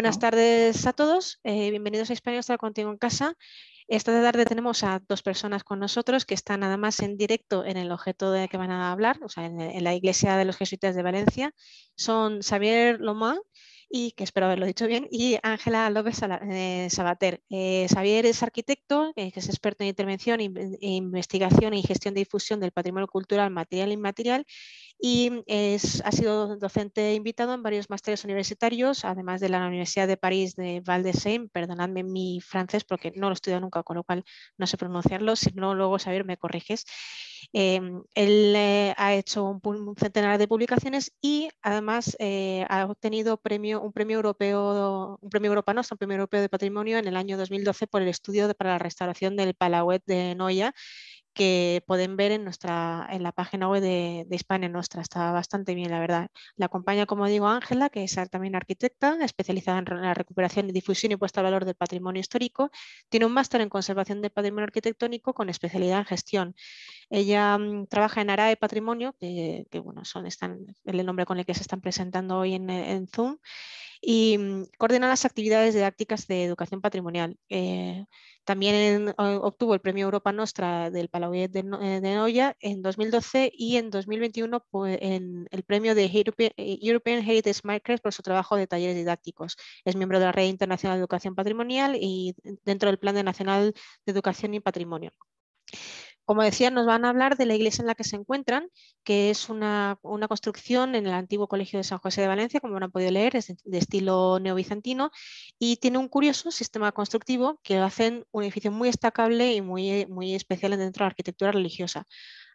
buenas tardes a todos. Eh, bienvenidos a España, estar contigo en casa. Esta tarde tenemos a dos personas con nosotros que están nada más en directo en el objeto de que van a hablar, o sea, en, la Iglesia de los Jesuitas de Valencia. Son Xavier Lomán, y que espero haberlo dicho bien, y Ángela López eh, Sabater. Eh, Xavier es arquitecto, que es experto en intervención, investigación y gestión de difusión del patrimonio cultural material e inmaterial, y ha sido docente invitado en varios másteres universitarios, además de la Universidad de París de Val de Seine. Perdonadme mi francés porque no lo he estudiado nunca, con lo cual no sé pronunciarlo. Si no, luego, saber me corriges. Em, él eh, ha hecho un, centenar de publicaciones y además eh, ha obtenido premio, un premio europeo, un premio un premio europeo de patrimonio en el año 2012 por el estudio para la restauración del Palauet de Noia que pueden ver en, nuestra, en la página web de, de Hispania Nostra. Está bastante bien, la verdad. La acompaña, como digo, Ángela, que es también arquitecta, especializada en la recuperación, y difusión y puesta a valor del patrimonio histórico. Tiene un máster en conservación del patrimonio arquitectónico con especialidad en gestión. Ella mm, trabaja en ARAE Patrimonio, que, es bueno, son, están, el nombre con el que se están presentando hoy en Zoom y mm, coordina las actividades didácticas de educación patrimonial. Eh, también eh, obtuvo el Premio Europa Nostra del Palauet de, eh, Noya en 2012 y en 2021 pues, en el Premio de European Heritage Markers por su trabajo de talleres didácticos. Es miembro de la Red Internacional de Educación Patrimonial y mm, dentro del Plan Nacional de Educación y Patrimonio. Como decía, nos van a hablar de la iglesia en la que se encuentran, que es una, construcción en el antiguo Colegio de San José de Valencia, como habrán podido leer, es de, estilo neobizantino y tiene un curioso sistema constructivo que hacen un edificio muy destacable y muy, muy especial dentro de la arquitectura religiosa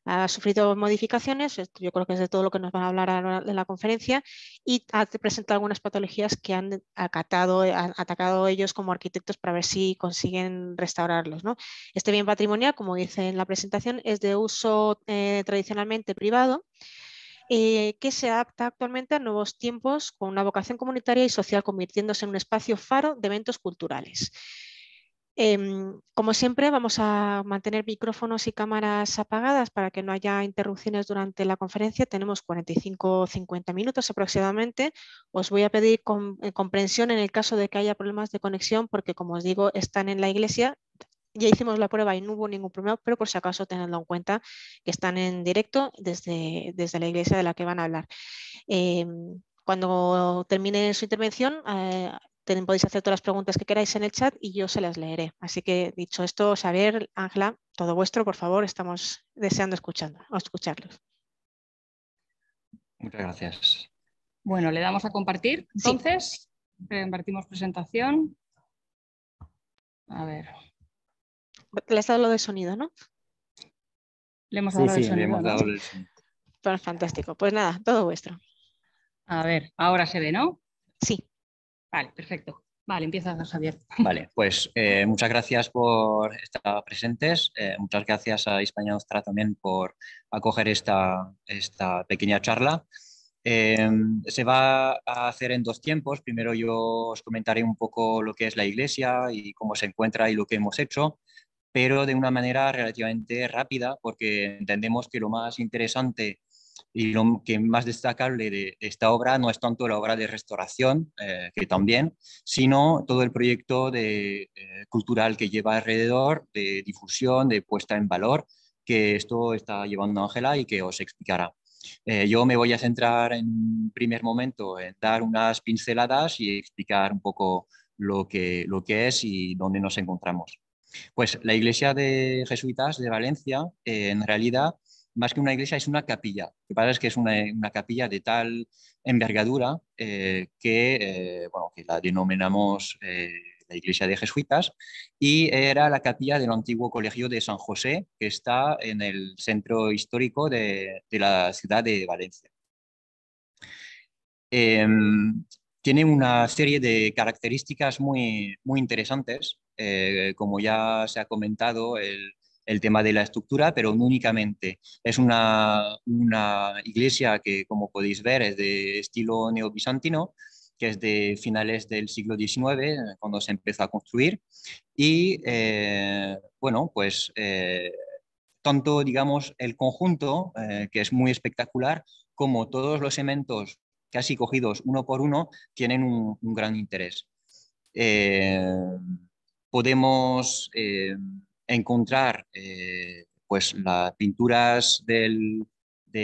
ha sufrido modificaciones, yo creo que es de todo lo que nos van a hablar ahora en la conferencia, y ha presentado algunas patologías que han acatado, han atacado ellos como arquitectos para ver si consiguen restaurarlos. Este bien patrimonial, como dice en la presentación, es de uso eh, tradicionalmente privado. Eh, que se adapta actualmente a nuevos tiempos con una vocación comunitaria y social, convirtiéndose en un espacio faro de eventos culturales. Em, como siempre, vamos a mantener micrófonos y cámaras apagadas para que no haya interrupciones durante la conferencia. Tenemos 45 o 50 minutos aproximadamente. Os voy a pedir eh, comprensión en el caso de que haya problemas de conexión, porque como os digo, están en la iglesia. Ya hicimos la prueba y no hubo ningún problema, pero por si acaso tenedlo en cuenta que están en directo desde, desde la iglesia de la que van a hablar. Em, cuando termine su intervención, eh, podéis hacer todas las preguntas que queráis en el chat y yo se las leeré. Así que dicho esto, saber, Ángela, todo vuestro, por favor, estamos deseando escuchando, escucharlos. Muchas gracias. Bueno, le damos a compartir. Entonces, compartimos presentación. A ver. Le has dado lo de sonido, ¿no? Le hemos dado sí, Le hemos dado el sonido. fantástico. Pues nada, todo vuestro. A ver, ahora se ve, ¿no? Sí. Vale, perfecto. Vale, empieza, Javier. Vale, pues eh, muchas gracias por estar presentes. Eh, muchas gracias a España Nostra también por acoger esta, esta pequeña charla. Em, se va a hacer en dos tiempos. Primero yo os comentaré un poco lo que es la iglesia y cómo se encuentra y lo que hemos hecho, pero de una manera relativamente rápida, porque entendemos que lo más interesante y lo que más destacable de esta obra no es tanto la obra de restauración, eh, que también, sino todo el proyecto eh, cultural que lleva alrededor, de difusión, de puesta en valor, que esto está llevando Ángela y que os explicará. Eh, yo me voy a centrar en un primer momento en dar unas pinceladas y explicar un poco lo que, lo que es y dónde nos encontramos. Pues la Iglesia de Jesuitas de Valencia, en realidad, más que una iglesia, es una capilla. Lo que pasa es que es una, capilla de tal envergadura eh, eh, que, la denominamos eh, la iglesia de jesuitas, y era la capilla del antiguo colegio de San José, que está en el centro histórico de, la ciudad de Valencia. Em, tiene una serie de características muy, muy interesantes. como ya se ha comentado, el, el tema de la estructura, pero únicamente. Es una, una iglesia que, como podéis ver, es de estilo neobizantino, que es de finales del siglo XIX, cuando se empezó a construir. Y eh, bueno, pues eh, tanto, digamos, el conjunto, eh, que es muy espectacular, como todos los elementos casi cogidos uno por uno, tienen un gran interés. podemos encontrar eh, pues las pinturas de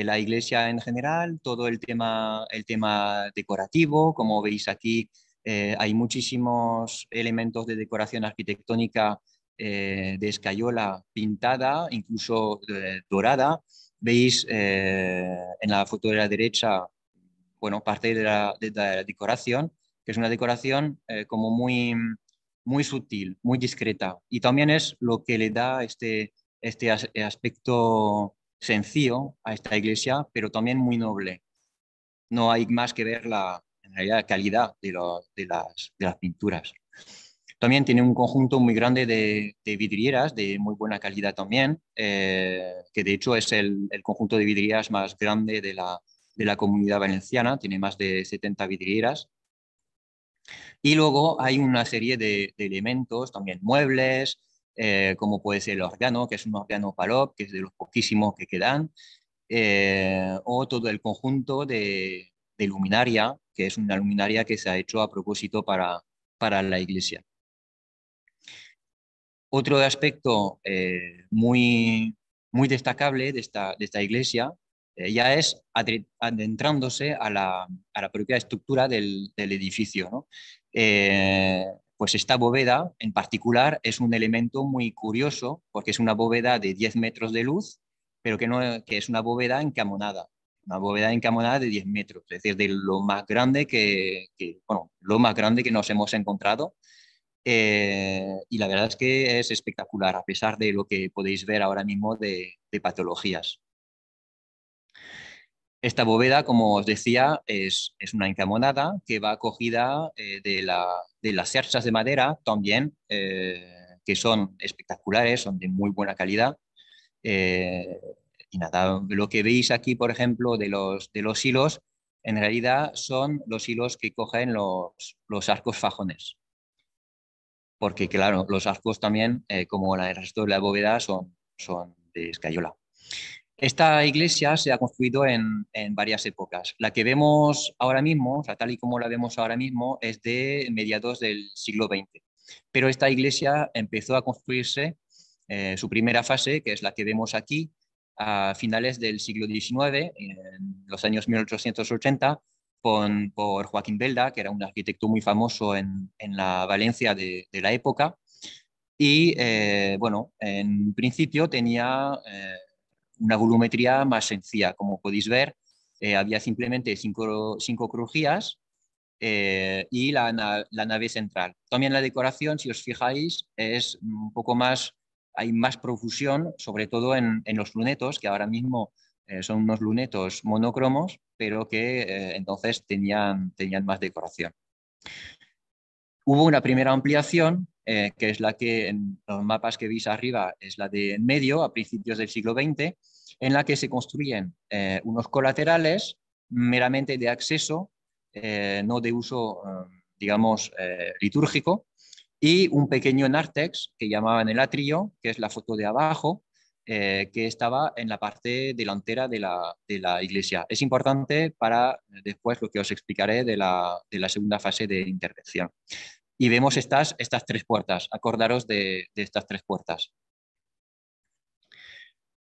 la iglesia en general, todo el tema, el tema decorativo, como veis aquí, eh, hay muchísimos elementos de decoración arquitectónica eh, de escayola pintada, incluso dorada. Veis en la foto de la derecha, bueno, parte de la, de la decoración, que es una decoración como muy muy sutil, muy discreta. Y también es lo que le da este, este aspecto sencillo a esta iglesia, pero también muy noble. No hay más que ver la, calidad de, las, pinturas. También tiene un conjunto muy grande de, vidrieras de muy buena calidad también, eh, que de hecho es el, conjunto de vidrieras más grande de la, de la comunidad valenciana, tiene más de 70 vidrieras y luego hay una serie de, elementos, también muebles, eh, como puede ser el órgano, que es un órgano palop, que es de los poquísimos que quedan, eh, o todo el conjunto de, de, luminaria, que es una luminaria que se ha hecho a propósito para, para la iglesia. Otro aspecto eh, muy, muy destacable de esta, de esta iglesia eh, ya es adentrándose a la, propia estructura del, edificio. Eh, pues esta bóveda en particular es un elemento muy curioso porque es una bóveda de 10 metros de luz, pero que, es una bóveda encamonada, una bóveda encamonada de 10 metros, es decir, de lo más grande que, lo más grande que nos hemos encontrado. Eh, y la verdad es que es espectacular, a pesar de lo que podéis ver ahora mismo de patologías. Esta bóveda, como os decía, es, una encamonada que va acogida eh, de, las cerchas de madera también, eh, que son espectaculares, son de muy buena calidad. Eh, y nada, lo que veis aquí, por ejemplo, de los, de los hilos, en realidad son los hilos que cogen los, arcos fajones. Porque, claro, los arcos también, como el resto de la bóveda, son, son de escayola. Esta iglesia se ha construido en, varias épocas. La que vemos ahora mismo, tal y como la vemos ahora mismo, es de mediados del siglo XX. Pero esta iglesia empezó a construirse eh, su primera fase, que es la que vemos aquí, a finales del siglo XIX, en los años 1880, por Joaquín Belda, que era un arquitecto muy famoso en, la Valencia de, la época. Y eh, bueno, en principio tenía... Eh, una volumetría más sencilla. Como podéis ver, eh, había simplemente cinco, crujías eh, y la, nave central. También la decoración, si os fijáis, es un poco más, hay más profusión, sobre todo en, los lunetos, que ahora mismo eh, son unos lunetos monocromos, pero que entonces tenían, tenían más decoración. Hubo una primera ampliación que es la que en los mapas que veis arriba es la de en medio, a principios del siglo XX, en la que se construyen eh, unos colaterales meramente de acceso, eh, no de uso, eh, digamos, litúrgico, y un pequeño nártex que llamaban el atrio, que es la foto de abajo, que estaba en la parte delantera de la, iglesia. Es importante para después lo que os explicaré de la, segunda fase de intervención. Y vemos estas, estas tres puertas, acordaros de estas tres puertas.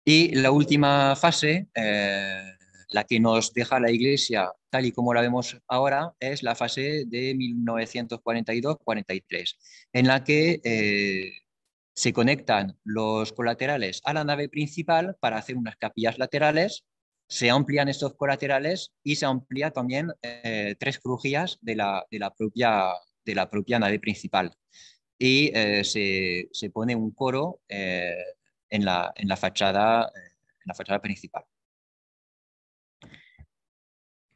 Y la última fase, eh, la que nos deja la Iglesia tal y como la vemos ahora, es la fase de 1942-43, en la que eh, se conectan los colaterales a la nave principal para hacer unas capillas laterales, se amplían estos colaterales y se amplía también eh, tres crujías de la, propia, de la propia nave principal. Y se, se, pone un coro en la, fachada, eh, en la fachada principal.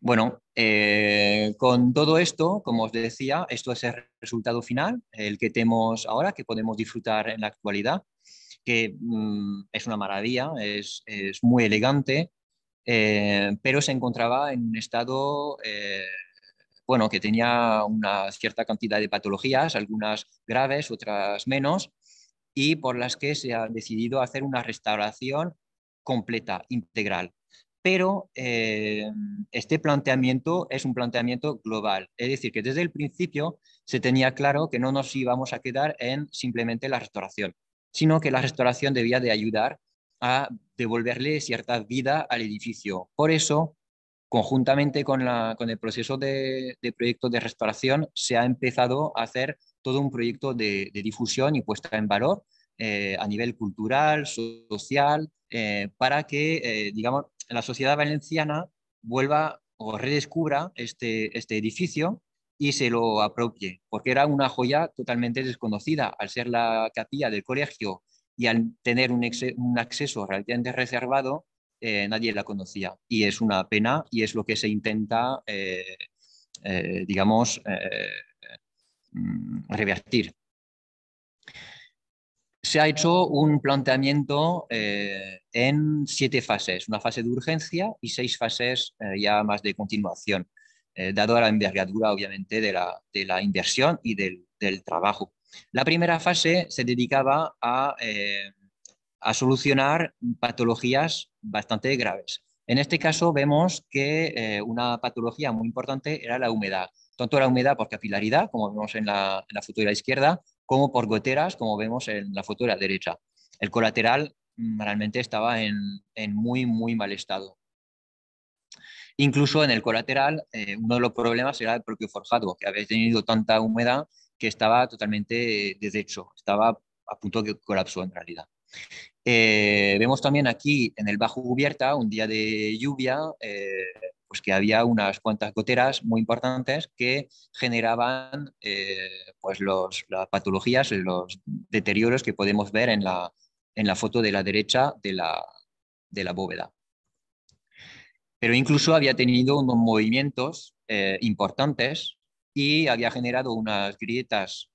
Bueno, eh, con todo esto, como os decía, esto es el resultado final, el que tenemos ahora, que podemos disfrutar en la actualidad, que mm, es una maravilla, es, muy elegante, eh, pero se encontraba en un estado, bueno, que tenía una cierta cantidad de patologías, algunas graves, otras menos, y por las que se ha decidido hacer una restauración completa, integral. Pero eh, este planteamiento es un planteamiento global, es decir, que desde el principio se tenía claro que no nos íbamos a quedar en simplemente la restauración, sino que la restauración debía de ayudar a devolverle cierta vida al edificio. Por eso, conjuntamente con, el proceso de, de proyecto de restauración, se ha empezado a hacer todo un proyecto de, difusión y puesta en valor eh, a nivel cultural, social, eh, para que, eh, digamos, la sociedad valenciana vuelva o redescubra este, este edificio y se lo apropie, porque era una joya totalmente desconocida al ser la capilla del colegio y al tener un, acceso realmente reservado, nadie la conocía. Y es una pena y es lo que se intenta, digamos, Mm, revertir. Se ha hecho un planteamiento eh, en siete fases, una fase de urgencia y seis fases eh, ya más de continuación, eh, dado dado la envergadura, obviamente, de la, inversión y del, trabajo. La primera fase se dedicaba a, solucionar patologías bastante graves. En este caso vemos que una patología muy importante era la humedad tanto la humedad por capilaridad, como vemos en la, foto de la izquierda, como por goteras, como vemos en la foto de la derecha. El colateral mm, realmente estaba en, muy, muy mal estado. Incluso en el colateral, eh, uno de los problemas era el propio forjado, que había tenido tanta humedad que estaba totalmente deshecho, estaba a punto de que colapsó en realidad. Eh, vemos también aquí en el bajo cubierta, un día de lluvia, eh, pues que había unas cuantas goteras muy importantes que generaban eh, pues las patologías, los deterioros que podemos ver en la, foto de la derecha de la, bóveda. Pero incluso había tenido unos movimientos eh, importantes y había generado unas grietas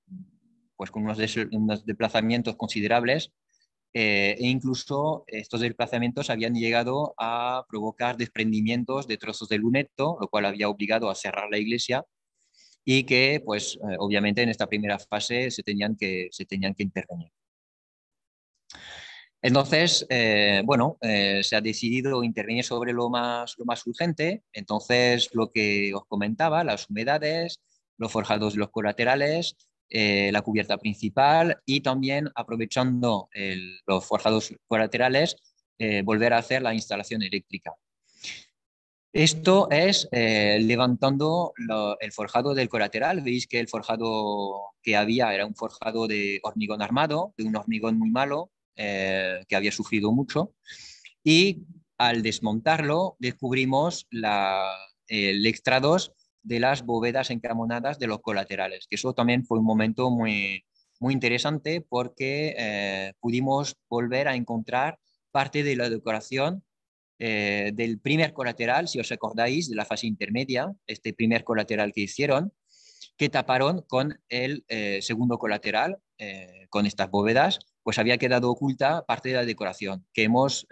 pues con unos, unos, desplazamientos considerables eh, e incluso estos desplazamientos habían llegado a provocar desprendimientos de trozos de luneto, lo cual había obligado a cerrar la iglesia y que, pues, eh, obviamente en esta primera fase se tenían que, se tenían que intervenir. Entonces, eh, bueno, se ha decidido intervenir sobre lo más, lo más urgente. Entonces, lo que os comentaba, las humedades, los forjados los colaterales, eh, la cubierta principal y también aprovechando los forjados colaterales, eh, volver a hacer la instalación eléctrica. Esto es eh, levantando el forjado del colateral. Veis que el forjado que había era un forjado de hormigón armado, de un hormigón muy malo que había sufrido mucho. Y al desmontarlo descubrimos la, el 2 de las bóvedas encamonadas de los colaterales, que eso también fue un momento muy, muy interesante porque eh, pudimos volver a encontrar parte de la decoración eh, del primer colateral, si os acordáis, de la fase intermedia, este primer colateral que hicieron, que taparon con el eh, segundo colateral, con estas bóvedas, pues había quedado oculta parte de la decoración que hemos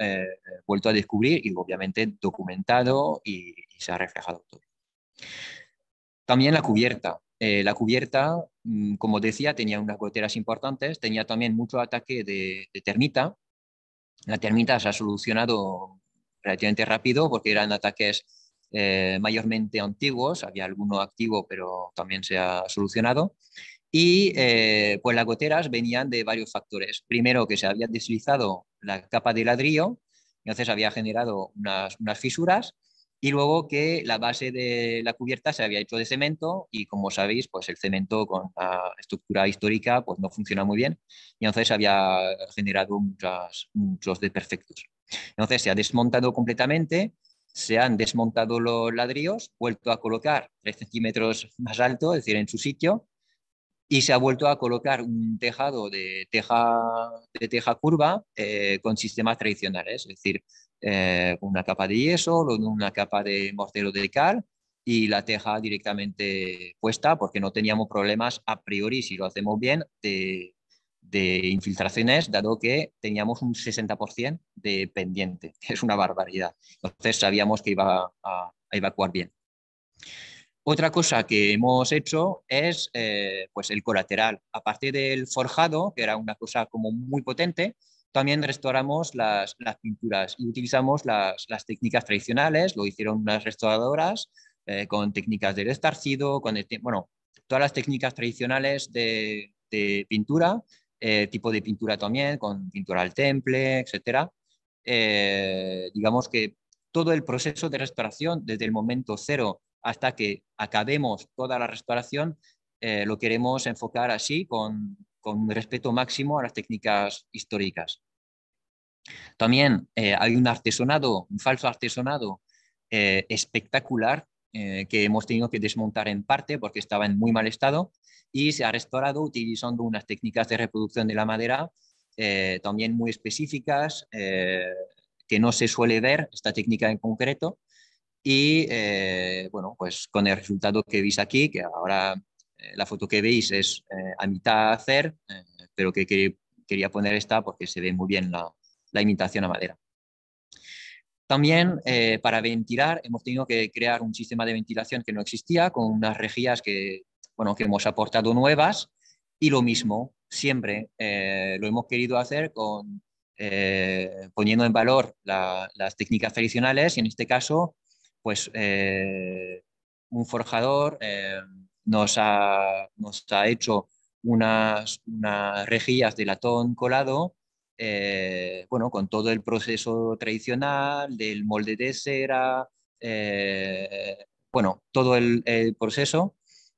vuelto a descubrir y obviamente documentado y se ha reflejado todo. También la cubierta. Eh, la cubierta, mm, como decía, tenía unas goteras importantes, tenía también mucho ataque de, termita. La termita se ha solucionado relativamente rápido porque eran ataques eh, mayormente antiguos, había alguno activo, pero también se ha solucionado. Y eh, pues las goteras venían de varios factores. Primero, que se había deslizado la capa de ladrillo, entonces había generado unas, unas fisuras. Y luego que la base de la cubierta se había hecho de cemento y como sabéis, pues el cemento con la estructura histórica pues no funciona muy bien y entonces había generado muchas, muchos desperfectos. Entonces se ha desmontado completamente, se han desmontado los ladrillos, vuelto a colocar 3 centímetros más alto, es decir, en su sitio, y se ha vuelto a colocar un tejado de teja, de teja curva eh, con sistemas tradicionales, es decir, eh, una capa de yeso, una capa de mortero de cal y la teja directamente puesta, porque no teníamos problemas a priori, si lo hacemos bien, de, infiltraciones, dado que teníamos un 60% de pendiente, que es una barbaridad. Entonces sabíamos que iba a, evacuar bien. Otra cosa que hemos hecho es eh, pues el colateral. Aparte del forjado, que era una cosa como muy potente, también restauramos las, pinturas y utilizamos las, técnicas tradicionales, lo hicieron unas restauradoras eh, con técnicas del estarcido, con bueno, todas las técnicas tradicionales de, pintura, eh, tipo de pintura también, con pintura al temple, etc. Eh, digamos que todo el proceso de restauración, desde el momento cero hasta que acabemos toda la restauración, lo queremos enfocar así, con, con respeto máximo a las técnicas históricas. También eh, hay un artesonado, un falso artesonado eh, espectacular eh, que hemos tenido que desmontar en parte porque estaba en muy mal estado y se ha restaurado utilizando unas técnicas de reproducción de la madera también muy específicas que no se suele ver, esta técnica en concreto. Y bueno, pues con el resultado que veis aquí, que ahora eh, la foto que veis es eh, a mitad hacer, eh, pero que, quería poner esta porque se ve muy bien la, imitación a madera. También para ventilar hemos tenido que crear un sistema de ventilación que no existía con unas rejillas que, bueno, que hemos aportado nuevas y lo mismo, siempre lo hemos querido hacer con, poniendo en valor las técnicas tradicionales y en este caso pues un forjador nos ha, hecho unas, rejillas de latón colado, eh, bueno, con todo el proceso tradicional del molde de cera, eh, bueno, todo el, proceso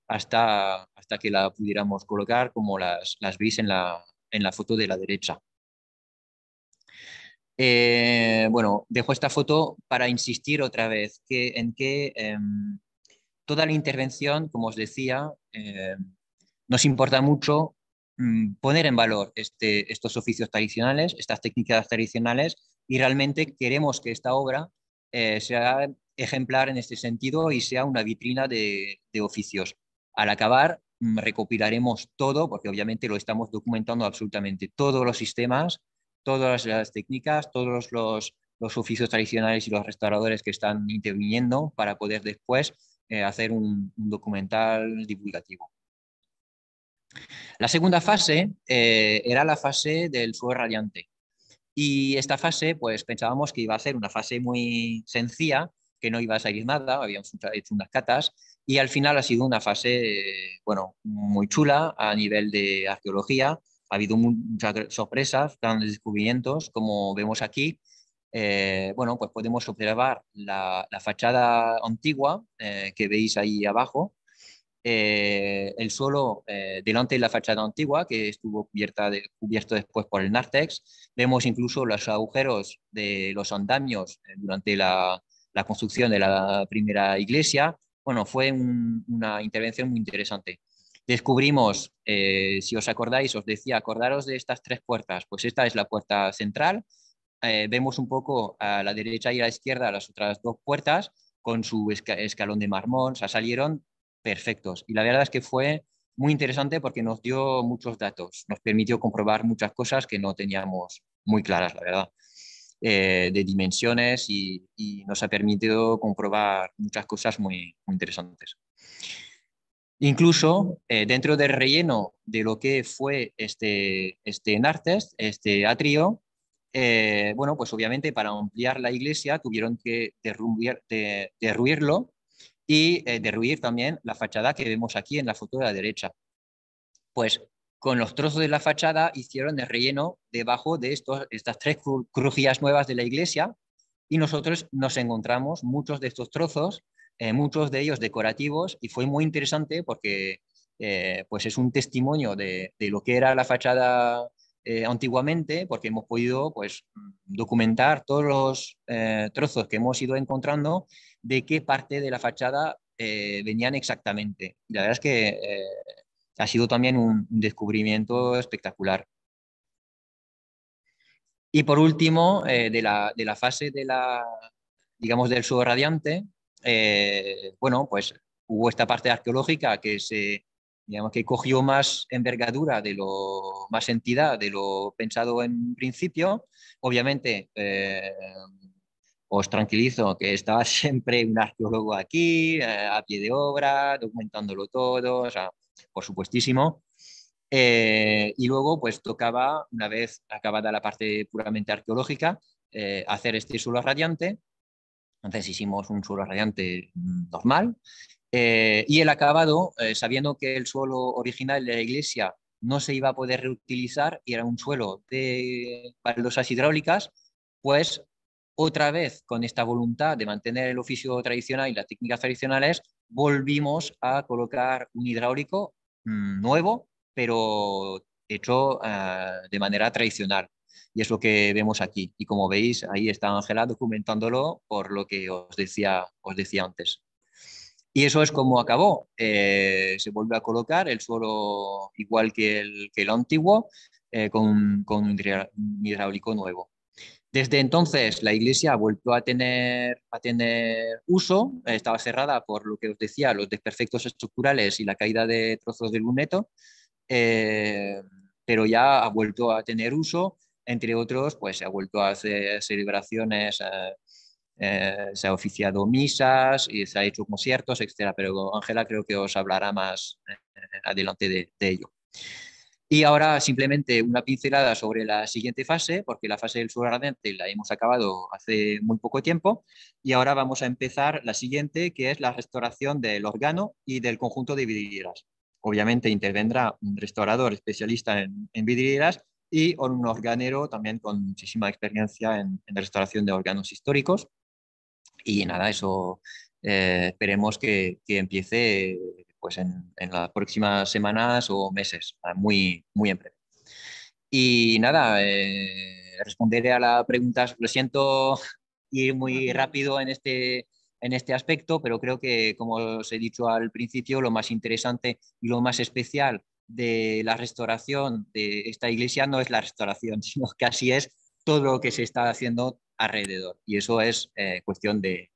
hasta, hasta que la pudiéramos colocar como las, las veis en la, foto de la derecha. Eh, bueno, dejo esta foto para insistir otra vez en que em, toda la intervención, como os decía, eh, nos importa mucho mm, poner en valor este, estos oficios tradicionales, estas técnicas tradicionales, y realmente queremos que esta obra eh, sea ejemplar en este sentido y sea una vitrina de, oficios. Al acabar, mm, recopilaremos todo, porque obviamente lo estamos documentando absolutamente, todos los sistemas, todas las técnicas, todos los oficios tradicionales y los restauradores que están interviniendo para poder después eh, hacer un, documental divulgativo. La segunda fase eh, era la fase del fuego radiante. Y esta fase, pues pensábamos que iba a ser una fase muy sencilla, que no iba a salir nada, habíamos hecho unas catas, y al final ha sido una fase, bueno, muy chula a nivel de arqueología. Ha habido muchas sorpresas, grandes descubrimientos, como vemos aquí, eh, bueno, pues podemos observar la, fachada antigua eh, que veis ahí abajo, eh, el suelo delante de la fachada antigua, que estuvo cubierta cubierto después por el nártex. Vemos incluso los agujeros de los andamios durante la, construcción de la primera iglesia. Bueno, fue una intervención muy interesante. Descubrimos, si os acordáis, os decía, acordaros de estas tres puertas. Pues esta es la puerta central, eh, vemos un poco a la derecha y a la izquierda las otras dos puertas con su escalón de marmón, o sea, salieron perfectos. Y la verdad es que fue muy interesante porque nos dio muchos datos, nos permitió comprobar muchas cosas que no teníamos muy claras, la verdad, eh, de dimensiones y, nos ha permitido comprobar muchas cosas muy, muy interesantes. Incluso eh, dentro del relleno de lo que fue este, este Nartes, este atrio, eh, bueno, pues obviamente para ampliar la iglesia tuvieron que derruir, derruirlo y eh, derruir también la fachada que vemos aquí en la foto de la derecha. Pues con los trozos de la fachada hicieron el relleno debajo de estas tres crujías nuevas de la iglesia y nosotros nos encontramos muchos de estos trozos, eh, muchos de ellos decorativos y fue muy interesante porque pues es un testimonio de, de, lo que era la fachada eh, antiguamente, porque hemos podido pues, documentar todos los eh, trozos que hemos ido encontrando de qué parte de la fachada eh, venían exactamente. la verdad es que ha sido también un descubrimiento espectacular. Y por último, de la, fase de la, digamos, del subradiante, radiante, bueno, pues hubo esta parte arqueológica que se digamos que cogió más envergadura de lo más entidad de lo pensado en principio. Obviamente eh, os tranquilizo que estaba siempre un arqueólogo aquí, eh, a pie de obra, documentándolo todo, o sea, por supuestísimo. Eh, y luego, pues tocaba, una vez acabada la parte puramente arqueológica, hacer este suelo radiante. Entonces hicimos un suelo radiante normal eh, y el acabado, eh, sabiendo que el suelo original de la iglesia no se iba a poder reutilizar y era un suelo de baldosas hidráulicas, pues otra vez con esta voluntad de mantener el oficio tradicional y las técnicas tradicionales, volvimos a colocar un hidráulico mm, nuevo, pero hecho eh, de manera tradicional. Y es lo que vemos aquí. Y como veis, ahí está Ángela documentándolo por lo que os decía, os decía antes. Y eso es como acabó. Eh, se volvió a colocar el suelo igual que el, que el antiguo, eh, con, con un hidráulico nuevo. Desde entonces la iglesia vuelto a tener, a tener uso, eh, estaba cerrada por lo que os decía, los desperfectos estructurales y la caída de trozos de luneto, pero ya ha vuelto a tener uso, entre otros, pues se ha vuelto a hacer celebraciones eh, se ha oficiado misas y se ha hecho conciertos, etcétera. Pero Ángela creo que os hablará más eh, adelante de, ello. Y ahora simplemente una pincelada sobre la siguiente fase, porque la fase del sur la hemos acabado hace muy poco tiempo, y ahora vamos a empezar la siguiente, que es la restauración del órgano y del conjunto de vidrieras. Obviamente intervendrá un restaurador especialista en, vidrieras y un organero también con muchísima experiencia en, la restauración de órganos históricos. Y nada, eso eh, esperemos que, empiece pues en, las próximas semanas o meses, muy, muy en breve. Y nada, eh, responderé a la pregunta, lo siento ir muy rápido en este, en este aspecto, pero creo que, como os he dicho al principio, lo más interesante y lo más especial de la restauración de esta iglesia no es la restauración, sino que así es todo lo que se está haciendo alrededor. Y eso es eh, cuestión de,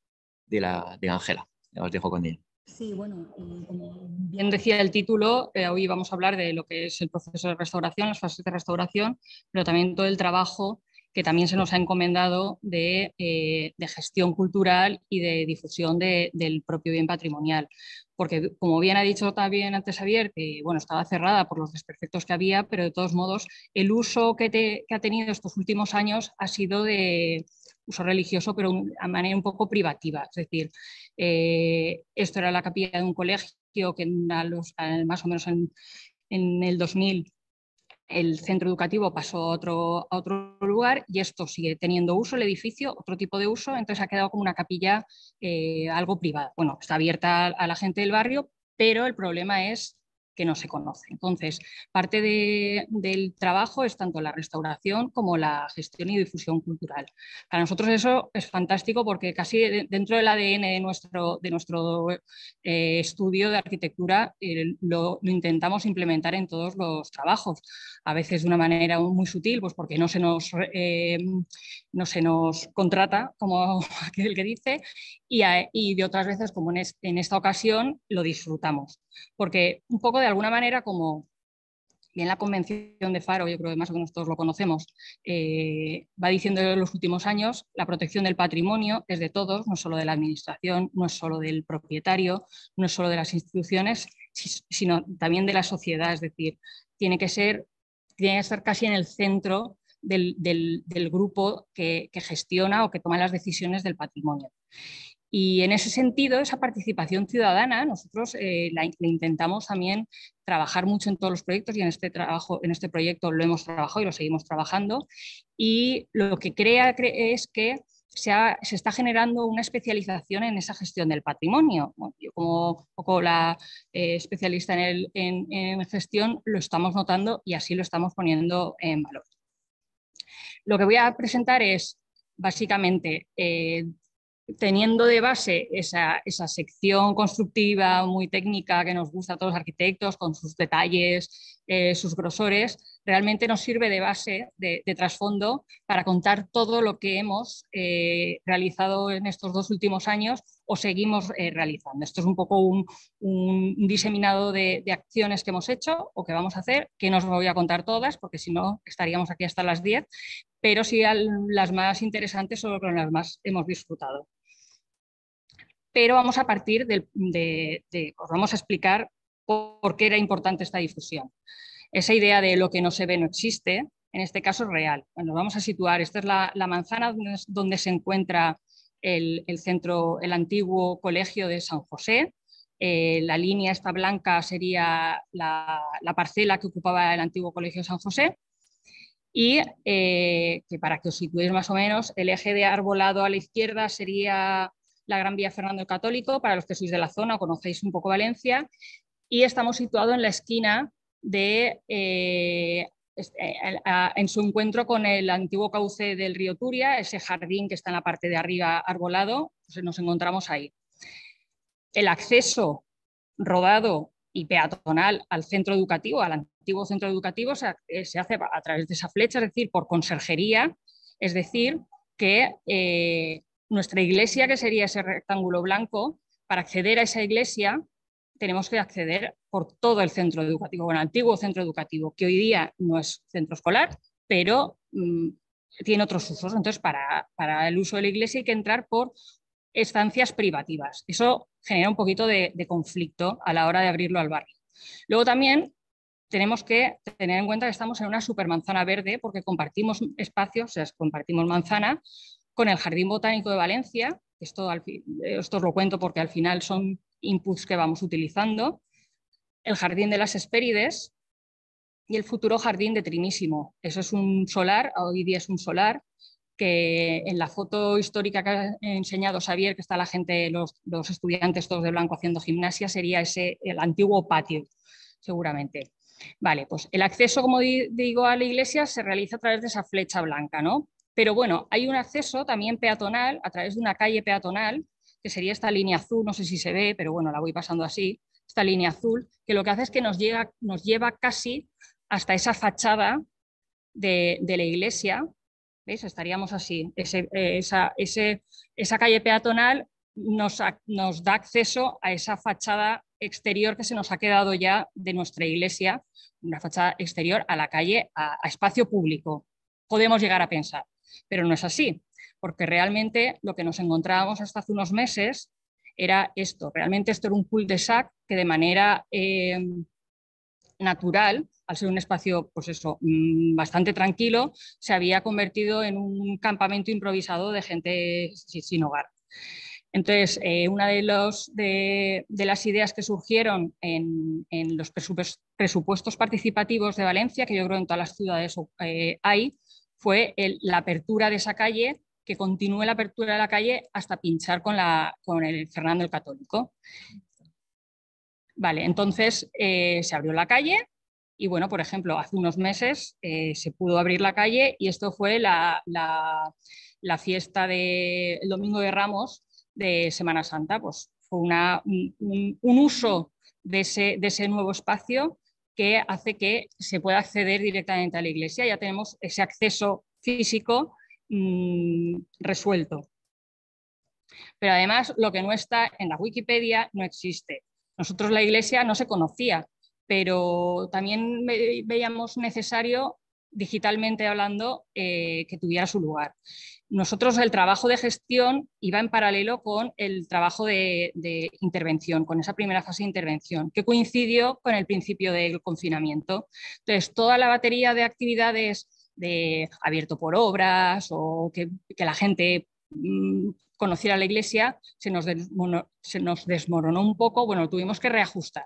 de la de Os dejo con ella. Sí, bueno, como bien decía el título, eh, hoy vamos a hablar de lo que es el proceso de restauración, las fases de restauración, pero también todo el trabajo que también se nos ha encomendado de, eh, de gestión cultural y de difusión del propio bien patrimonial porque como bien ha dicho también antes Javier, que bueno, estaba cerrada por los desperfectos que había, pero de todos modos el uso que, ha tenido estos últimos años ha sido de uso religioso, pero a manera un poco privativa. Es decir, eh, esto era la capilla de un colegio que más o menos en el 2000 el centro educativo pasó a otro, otro lugar y esto sigue teniendo uso, el edificio, otro tipo de uso, entonces ha quedado como una capilla eh, algo privada. Bueno, está abierta a la gente del barrio, pero el problema es que no se conoce. Entonces, parte del trabajo es tanto la restauración como la gestión y difusión cultural. Para nosotros eso es fantástico porque casi dentro del ADN de nuestro, de nuestro eh, estudio de arquitectura eh, lo, intentamos implementar en todos los trabajos, a veces de una manera muy sutil, pues porque no se nos, eh, no se nos contrata, como aquel que dice, y, de otras veces, como en, esta ocasión, lo disfrutamos. Porque un poco de alguna manera, como bien la Convención de Faro, yo creo que más o menos todos lo conocemos, eh, va diciendo en los últimos años, la protección del patrimonio es de todos, no solo de la Administración, no es solo del propietario, no es solo de las instituciones, sino también de la sociedad. Es decir, tiene que ser, tiene que estar casi en el centro del, grupo que gestiona o que toma las decisiones del patrimonio. Y en ese sentido, esa participación ciudadana, nosotros eh, la, intentamos también trabajar mucho en todos los proyectos y en este, trabajo, en este proyecto lo hemos trabajado y lo seguimos trabajando. Y lo que crea es que se, está generando una especialización en esa gestión del patrimonio. yo como poco la eh, especialista en, en, gestión lo estamos notando y así lo estamos poniendo en valor. Lo que voy a presentar es básicamente eh, teniendo de base esa, sección constructiva muy técnica que nos gusta a todos los arquitectos, con sus detalles, eh, sus grosores, realmente nos sirve de base, de, trasfondo, para contar todo lo que hemos eh, realizado en estos dos últimos años o seguimos eh, realizando. Esto es un poco un, diseminado de, acciones que hemos hecho o que vamos a hacer, que no os voy a contar todas, porque si no estaríamos aquí hasta las 10, pero sí las más interesantes o con las más hemos disfrutado pero vamos a partir de, os vamos a explicar por, qué era importante esta difusión. Esa idea de lo que no se ve no existe, en este caso es real. bueno, vamos a situar, esta es la, manzana donde, se encuentra el, centro, el antiguo colegio de San José. Eh, la línea esta blanca sería la, parcela que ocupaba el antiguo colegio de San José y eh, que para que os situéis más o menos, el eje de arbolado a la izquierda sería la Gran Vía Fernando el Católico, para los que sois de la zona o conocéis un poco Valencia, y estamos situados en la esquina de, eh, eh, en su encuentro con el antiguo cauce del río Turia, ese jardín que está en la parte de arriba arbolado, pues, eh, nos encontramos ahí. El acceso rodado y peatonal al centro educativo, al antiguo centro educativo, se, hace a través de esa flecha, es decir, por conserjería, es decir, que nuestra iglesia, que sería ese rectángulo blanco, para acceder a esa iglesia tenemos que acceder por todo el centro educativo, bueno, antiguo centro educativo, que hoy día no es centro escolar, pero mm, tiene otros usos. Entonces, para, para, el uso de la iglesia hay que entrar por estancias privativas. Eso genera un poquito de, de conflicto a la hora de abrirlo al barrio. Luego también tenemos que tener en cuenta que estamos en una supermanzana verde porque compartimos espacios, o sea, compartimos manzana con el Jardín Botánico de Valencia, esto, os lo cuento porque al final son inputs que vamos utilizando, el Jardín de las Espérides y el futuro Jardín de Trinísimo. Eso es un solar, hoy día es un solar, que en la foto histórica que ha enseñado Xavier, que está la gente, los, los estudiantes todos de blanco haciendo gimnasia, sería ese, el antiguo patio, seguramente. Vale, pues el acceso, como digo, a la iglesia se realiza a través de esa flecha blanca, ¿no? Pero bueno, hay un acceso también peatonal a través de una calle peatonal, que sería esta línea azul, no sé si se ve, pero bueno, la voy pasando así, esta línea azul, que lo que hace es que nos, llega, nos lleva casi hasta esa fachada de, la iglesia. ¿Veis? Estaríamos así. Eh, esa, calle peatonal nos, da acceso a esa fachada exterior que se nos ha quedado ya de nuestra iglesia, una fachada exterior a la calle, a espacio público. Podemos llegar a pensar. Pero no es así, porque realmente lo que nos encontrábamos hasta hace unos meses era esto. Realmente esto era un pool de sac que de manera eh, natural, al ser un espacio pues eso, mm, bastante tranquilo, se había convertido en un campamento improvisado de gente sin hogar. Entonces, eh, una de, de, las ideas que surgieron en, los presupuestos participativos de Valencia, que yo creo en todas las ciudades eh, hay, fue la apertura de esa calle, que continúe la apertura de la calle hasta pinchar con, el Fernando el Católico. Vale, entonces eh, se abrió la calle y, bueno, por ejemplo, hace unos meses eh, se pudo abrir la calle y esto fue la, fiesta del Domingo de Ramos de Semana Santa, pues fue un, uso de de ese, nuevo espacio que hace que se pueda acceder directamente a la iglesia. Ya tenemos ese acceso físico mm, resuelto. Pero además, lo que no está en la Wikipedia no existe. Nosotros la iglesia no se conocía, pero también veíamos necesario, digitalmente hablando, eh, que tuviera su lugar nosotros el trabajo de gestión iba en paralelo con el trabajo de, intervención, con esa primera fase de intervención, que coincidió con el principio del confinamiento. Entonces, toda la batería de actividades de abierto por obras o que, la gente mm, conociera la iglesia se nos, desmoronó, un poco, bueno, tuvimos que reajustar.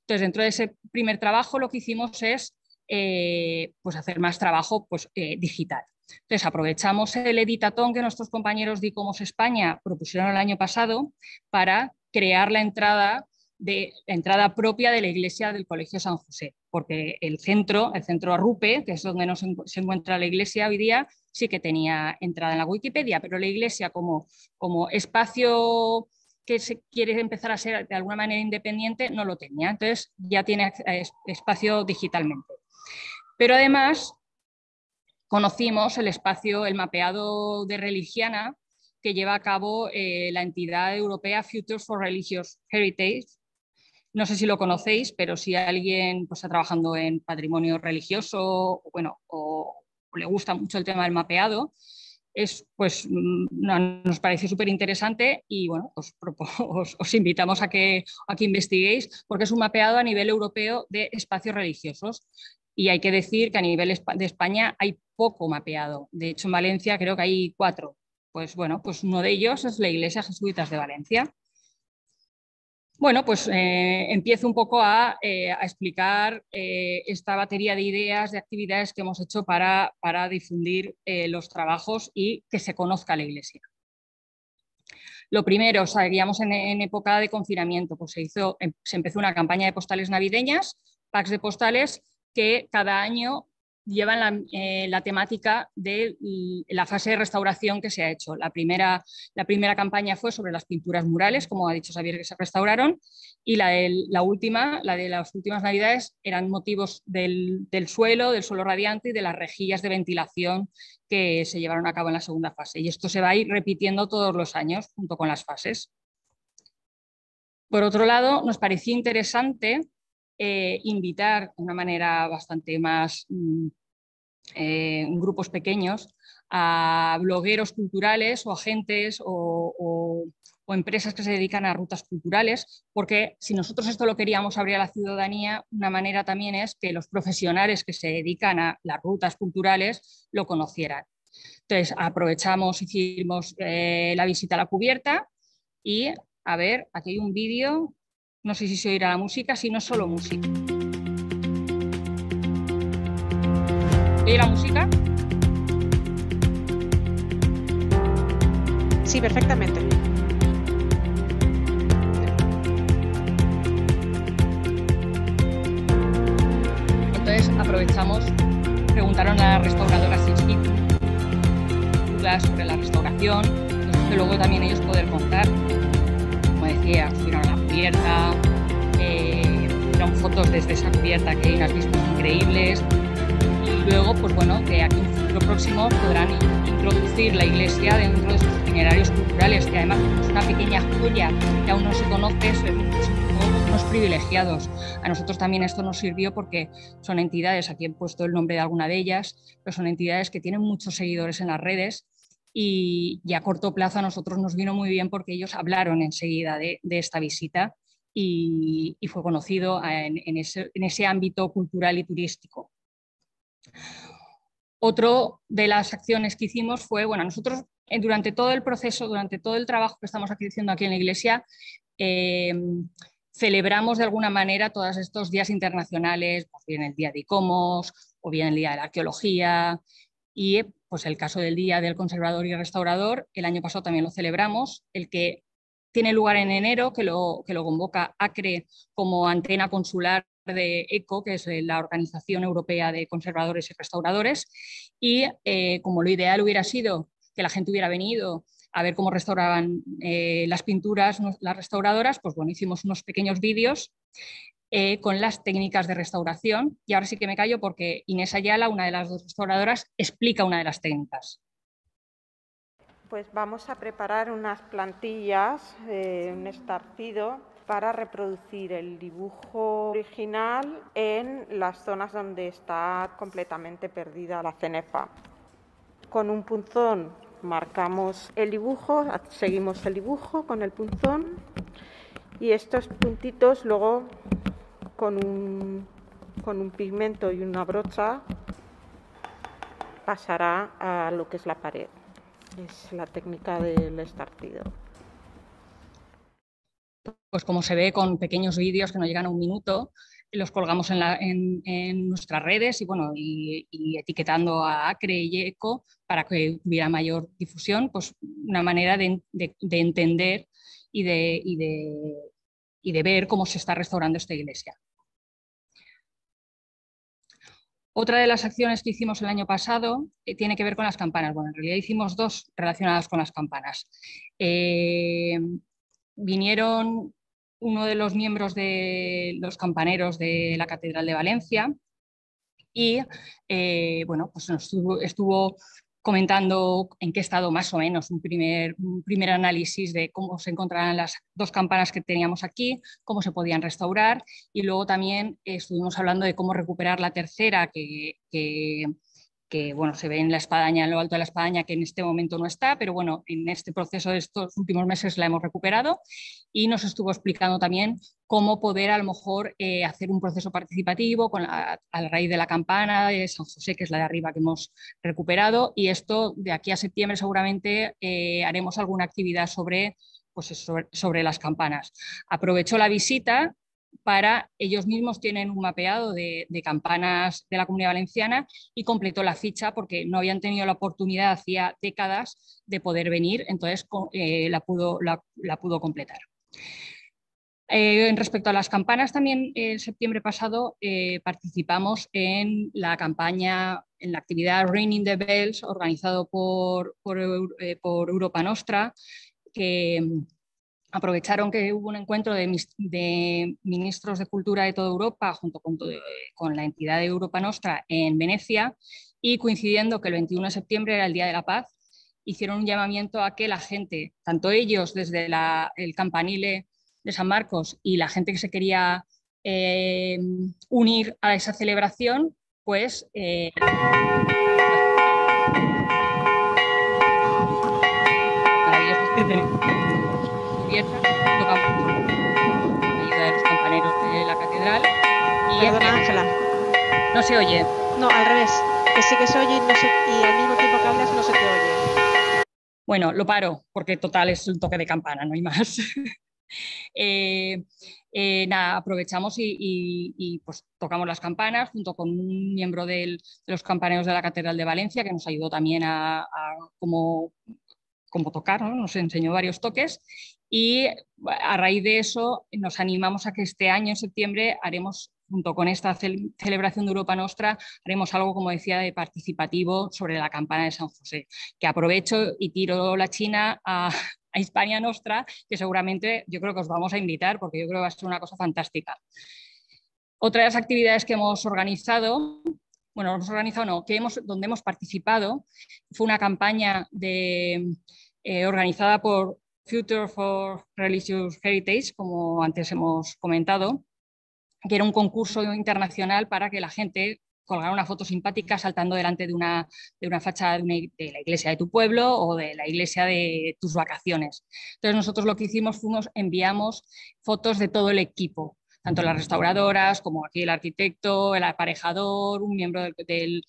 Entonces, dentro de ese primer trabajo lo que hicimos es eh, pues hacer más trabajo pues, eh, digital. Entonces, aprovechamos el editatón que nuestros compañeros de ICOMOS España propusieron el año pasado para crear la entrada, de, entrada propia de la iglesia del Colegio San José, porque el centro, el centro Arrupe, que es donde nos, se encuentra la iglesia hoy día, sí que tenía entrada en la Wikipedia, pero la iglesia como, como espacio que se quiere empezar a ser de alguna manera independiente no lo tenía, entonces ya tiene espacio digitalmente. Pero además Conocimos el espacio, el mapeado de religiana que lleva a cabo eh, la entidad europea Futures for Religious Heritage. No sé si lo conocéis, pero si alguien pues, está trabajando en patrimonio religioso bueno, o, le gusta mucho el tema del mapeado, es, pues, mm, nos parece súper interesante y bueno, os, invitamos a que, a que investiguéis porque es un mapeado a nivel europeo de espacios religiosos. Y hay que decir que a nivel de España hay poco mapeado. De hecho, en Valencia creo que hay cuatro. Pues bueno, pues uno de ellos es la Iglesia Jesuitas de Valencia. Bueno, pues eh, empiezo un poco a, eh, explicar eh, esta batería de ideas, de actividades que hemos hecho para, para difundir los trabajos y que se conozca la Iglesia. Lo primero, salíamos en, en, época de confinamiento, pues se, hizo, em, se empezó una campaña de postales navideñas, packs de postales que cada año llevan eh, la, temática de la fase de restauración que se ha hecho. La primera, la primera campaña fue sobre las pinturas murales, como ha dicho Xavier, que se restauraron, y la, la última, la de las últimas navidades, eran motivos del, suelo, del suelo radiante y de las rejillas de ventilación que se llevaron a cabo en la segunda fase. Y esto se va a ir repitiendo todos los años junto con las fases. Por otro lado, nos parecía interesante eh, invitar de una manera bastante más mm, eh, grupos pequeños, a blogueros culturales o agentes o, empresas que se dedican a rutas culturales, porque si nosotros esto lo queríamos abrir a la ciudadanía, una manera también es que los profesionales que se dedican a las rutas culturales lo conocieran. Entonces, aprovechamos, hicimos eh, la visita a la cubierta y, a ver, aquí hay un vídeo, no sé si se oirá la música, si no solo música. ¿Y la música? Sí, perfectamente. Entonces aprovechamos, preguntaron a la restauradora dudas sobre la restauración, que luego también ellos poder contar, como decía, a la cubierta, eh, fotos desde esa cubierta que hay visto increíbles, y luego, pues bueno, que aquí en futuro próximo podrán introducir la iglesia dentro de sus itinerarios culturales, que además es una pequeña joya que aún no se conoce, unos privilegiados. A nosotros también esto nos sirvió porque son entidades, aquí he puesto el nombre de alguna de ellas, pero son entidades que tienen muchos seguidores en las redes y, a corto plazo a nosotros nos vino muy bien porque ellos hablaron enseguida de, esta visita y, fue conocido en ese ámbito cultural y turístico. Otro de las acciones que hicimos fue, bueno, nosotros eh, durante todo el proceso, durante todo el trabajo que estamos haciendo aquí en la Iglesia, eh, celebramos de alguna manera todos estos días internacionales, pues, bien el Día de Icomos o bien el Día de la Arqueología y eh, pues el caso del Día del Conservador y Restaurador, el año pasado también lo celebramos, el que tiene lugar en enero, que lo, que lo convoca ACRE como antena consular de ECO, que es eh, la Organización Europea de Conservadores y Restauradores, y eh, como lo ideal hubiera sido que la gente hubiera venido a ver cómo restauraban eh, las pinturas las restauradoras, pues bueno, hicimos unos pequeños vídeos con las técnicas de restauración. Y ahora sí que me callo porque Inés Ayala, una de las dos restauradoras, explica una de las técnicas. Pues vamos a preparar unas plantillas, un estarcido para reproducir el dibujo original en las zonas donde está completamente perdida la cenefa. Con un punzón marcamos el dibujo, seguimos el dibujo con el punzón y estos puntitos luego con un, pigmento y una brocha pasará a lo que es la pared. Es la técnica del estartido pues como se ve con pequeños vídeos que no llegan a un minuto, los colgamos en, nuestras redes y, bueno, y, etiquetando a Acre y ECO para que hubiera mayor difusión, pues una manera de, entender y de, y, de ver cómo se está restaurando esta iglesia. Otra de las acciones que hicimos el año pasado eh, tiene que ver con las campanas. Bueno, en realidad hicimos dos relacionadas con las campanas. Eh, vinieron uno de los miembros de los campaneros de la Catedral de Valencia y eh, bueno, pues nos estuvo, comentando en qué estado más o menos un primer, primer análisis de cómo se encontraban las dos campanas que teníamos aquí, cómo se podían restaurar y luego también estuvimos hablando de cómo recuperar la tercera que que bueno, se ve en la espadaña, en lo alto de la espadaña, que en este momento no está, pero bueno, en este proceso de estos últimos meses la hemos recuperado y nos estuvo explicando también cómo poder a lo mejor eh, hacer un proceso participativo con a raíz de la campana de San José, que es la de arriba que hemos recuperado, y esto de aquí a septiembre seguramente eh, haremos alguna actividad sobre, pues sobre, las campanas. Aprovechó la visita para ellos mismos tienen un mapeado de, campanas de la comunidad valenciana y completó la ficha porque no habían tenido la oportunidad hacía décadas de poder venir, entonces eh, la, pudo, la, pudo, completar. Eh, en respecto a las campanas, también eh, en septiembre pasado participamos en la campaña, en la actividad Ringing the Bells, organizado por, por Europa Nostra, que aprovecharon que hubo un encuentro de, ministros de cultura de toda Europa junto con, con la entidad de Europa Nostra en Venecia y coincidiendo que el 21 de septiembre era el Día de la Paz, hicieron un llamamiento a que la gente, tanto ellos desde el campanile de San Marcos y la gente que se quería eh, unir a esa celebración, pues... Eh, izquierda, la ayuda de los compañeros de la catedral. Y Perdona, Ángela. No se oye. No, al revés. Que sí que se oye y, no y al mismo tiempo que hablas no se te oye. Bueno, lo paro, porque total es un toque de campana, no hay más. eh, eh, nada, aprovechamos y, y, y, pues tocamos las campanas junto con un miembro del, de los campaneros de la Catedral de Valencia que nos ayudó también a, a como como tocar, ¿no? nos enseñó varios toques y a raíz de eso nos animamos a que este año, en septiembre, haremos junto con esta celebración de Europa Nostra, haremos algo, como decía, de participativo sobre la campana de San José, que aprovecho y tiro la China a, a Hispania Nostra, que seguramente yo creo que os vamos a invitar, porque yo creo que va a ser una cosa fantástica. Otra de las actividades que hemos organizado, bueno, hemos organizado no, que hemos, donde hemos participado, fue una campaña de, eh, organizada por Future for Religious Heritage, como antes hemos comentado, que era un concurso internacional para que la gente colgara una foto simpática saltando delante de una, de una fachada de, la iglesia de tu pueblo o de la iglesia de tus vacaciones. Entonces nosotros lo que hicimos fuimos, enviamos fotos de todo el equipo tanto las restauradoras como aquí el arquitecto, el aparejador, un miembro de,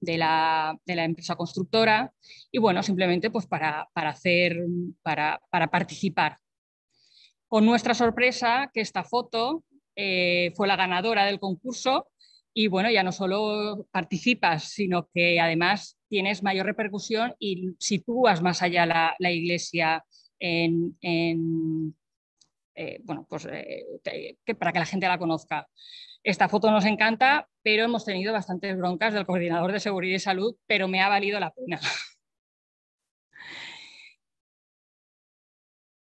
la, empresa constructora y bueno, simplemente pues para, hacer, para, participar. Con nuestra sorpresa que esta foto eh, fue la ganadora del concurso y bueno, ya no solo participas, sino que además tienes mayor repercusión y sitúas más allá la, iglesia en, eh, bueno, pues, eh, para que la gente la conozca. Esta foto nos encanta, pero hemos tenido bastantes broncas del coordinador de seguridad y salud, pero me ha valido la pena.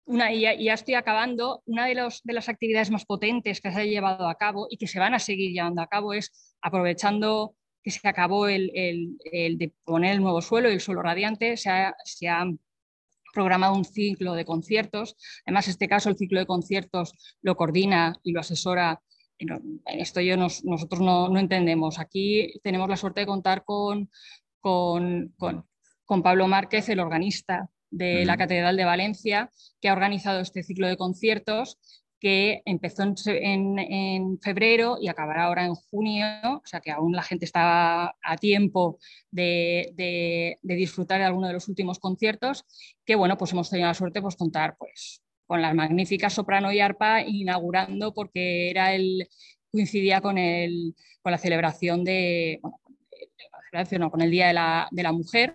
Una, y ya, estoy acabando, una de, de, las actividades más potentes que se ha llevado a cabo y que se van a seguir llevando a cabo es aprovechando que se acabó el, el, de poner el nuevo suelo y el suelo radiante, se ha, se programado un ciclo de conciertos. Además, en este caso, el ciclo de conciertos lo coordina y lo asesora. en Esto yo nosotros no, entendemos. Aquí tenemos la suerte de contar con, con, Pablo Márquez, el organista de la Catedral de Valencia, que ha organizado este ciclo de conciertos que empezó en, febrero y acabará ahora en junio, o sea que aún la gente estaba a tiempo de, disfrutar de alguno de los últimos conciertos, que bueno, pues hemos tenido la suerte de pues, contar pues, con las magníficas soprano y arpa inaugurando porque era el, coincidía con, el, la celebración de, bueno, con el Día de la, Mujer.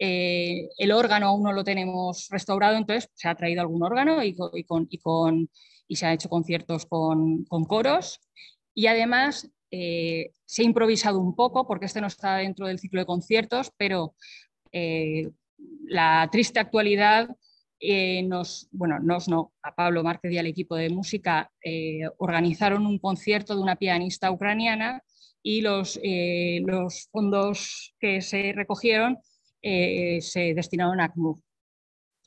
Eh, el órgano aún no lo tenemos restaurado, entonces se ha traído algún órgano y, y, con, y se han hecho conciertos con, coros. Y además eh, se ha improvisado un poco, porque este no está dentro del ciclo de conciertos, pero eh, la triste actualidad eh, nos, bueno, nos no, a Pablo Márquez y al equipo de música organizaron un concierto de una pianista ucraniana y los, los fondos que se recogieron se destinaron a CNUR.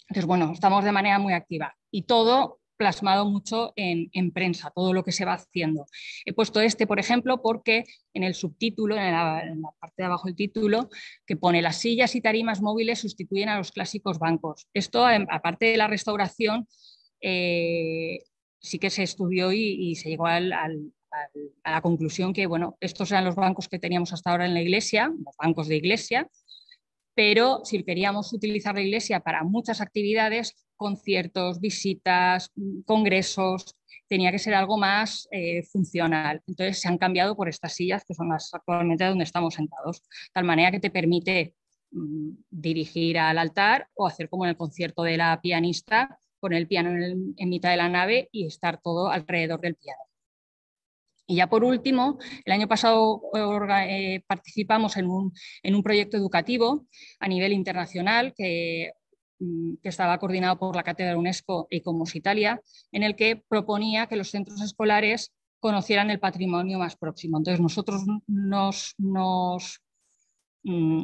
Entonces, bueno, estamos de manera muy activa y todo plasmado mucho en, prensa, todo lo que se va haciendo. He puesto este, por ejemplo, porque en el subtítulo, en la, parte de abajo del título, que pone las sillas y tarimas móviles sustituyen a los clásicos bancos. Esto, aparte de la restauración, eh, sí que se estudió y, se llegó a la conclusión que, bueno, estos eran los bancos que teníamos hasta ahora en la iglesia, los bancos de iglesia, pero si queríamos utilizar la iglesia para muchas actividades, conciertos, visitas, congresos, tenía que ser algo más eh, funcional. Entonces se han cambiado por estas sillas, que son las actualmente donde estamos sentados, tal manera que te permite mm, dirigir al altar o hacer como en el concierto de la pianista, poner el piano en mitad de la nave y estar todo alrededor del piano. Y ya por último, el año pasado eh, eh, participamos en un, proyecto educativo a nivel internacional que, mm, estaba coordinado por la Cátedra UNESCO y Comus Italia, en el que proponía que los centros escolares conocieran el patrimonio más próximo. Entonces nosotros nos, mm,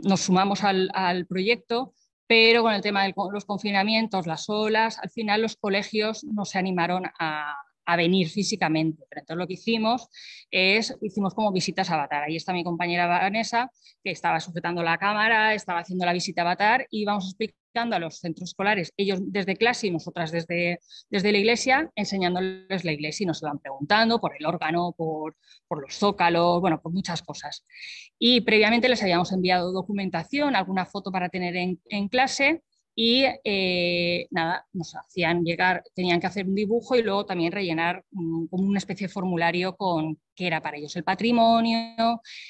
nos, sumamos al, al proyecto pero con el tema de los confinamientos, las olas, al final los colegios no se animaron a, a venir físicamente. Pero entonces lo que hicimos es, hicimos como visitas a avatar. Ahí está mi compañera Vanessa, que estaba sujetando la cámara, estaba haciendo la visita a avatar y vamos explicando a los centros escolares, ellos desde clase y nosotras desde, desde la iglesia, enseñándoles la iglesia y nos van preguntando por el órgano, por, los zócalos, bueno, por muchas cosas. Y previamente les habíamos enviado documentación, alguna foto para tener en, en clase y eh, nada, nos hacían llegar, tenían que hacer un dibujo y luego también rellenar como una especie de formulario con qué era para ellos el patrimonio.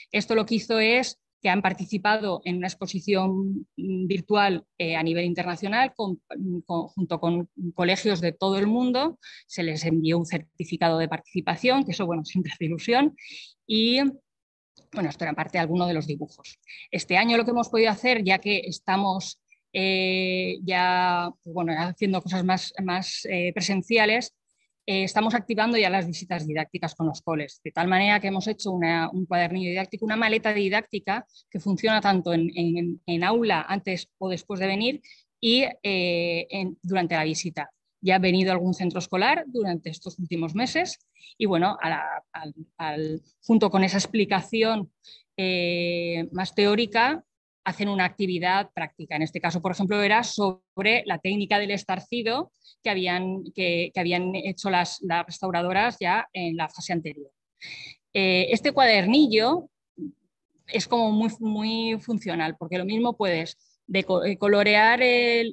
Esto lo que hizo es que han participado en una exposición mm, virtual eh, a nivel internacional mm, junto con colegios de todo el mundo. Se les envió un certificado de participación, que eso bueno, siempre hace ilusión. Y bueno, esto era parte de alguno de los dibujos. Este año lo que hemos podido hacer, ya que estamos eh, ya, pues bueno, haciendo cosas más, eh, presenciales, eh, estamos activando ya las visitas didácticas con los coles, de tal manera que hemos hecho un cuadernillo didáctico, una maleta didáctica que funciona tanto en, aula antes o después de venir y durante la visita. Ya ha venido algún centro escolar durante estos últimos meses y bueno, junto con esa explicación más teórica, hacen una actividad práctica. En este caso, por ejemplo, era sobre la técnica del estarcido que habían, que, habían hecho las, restauradoras ya en la fase anterior. Eh, este cuadernillo es como muy, muy funcional, porque lo mismo puedes eh, colorear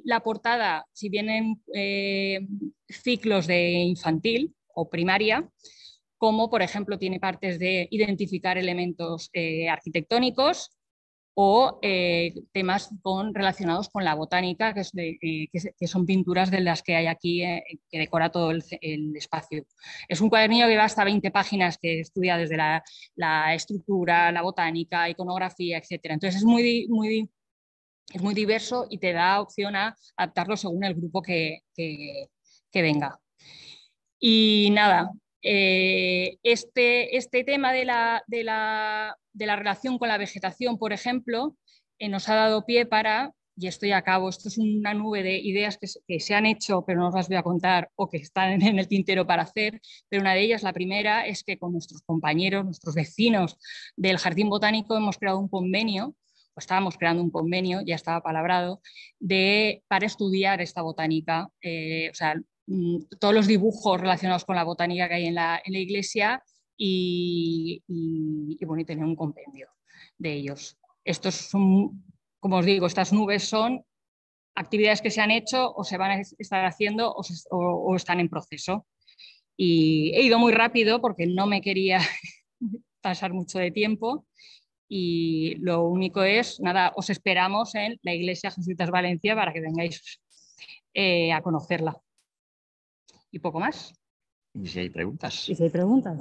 la portada si vienen eh, ciclos de infantil o primaria, como por ejemplo tiene partes de identificar elementos arquitectónicos, o eh, temas con, relacionados con la botánica, eh, que, son pinturas de las que hay aquí, eh, que decora todo el, espacio. Es un cuadernillo que va hasta 20 páginas, que estudia desde la, estructura, la botánica, iconografía, etc. Entonces es muy, muy, muy diverso y te da opción a adaptarlo según el grupo que venga. Y nada, eh, este, este, tema de la, de, la, relación con la vegetación, por ejemplo, eh, nos ha dado pie para, y estoy a cabo, esto es una nube de ideas que, se han hecho, pero no os las voy a contar, o que están en el tintero para hacer, pero una de ellas, la primera, es que con nuestros compañeros, nuestros vecinos del Jardín Botánico hemos creado un convenio o estábamos creando un convenio, ya estaba palabrado, de, para estudiar esta botánica, eh, o sea, Mm, todos los dibujos relacionados con la botánica que hay en la, iglesia y, tener un compendio de ellos. Estos son, como os digo, estas nubes son actividades que se han hecho o se van a estar haciendo o, están en proceso. Y he ido muy rápido porque no me quería pasar mucho de tiempo y lo único es, nada, os esperamos en la Iglesia Jesuitas Valencia para que vengáis eh, a conocerla y poco más. Y si hay preguntas. Y si hay preguntas.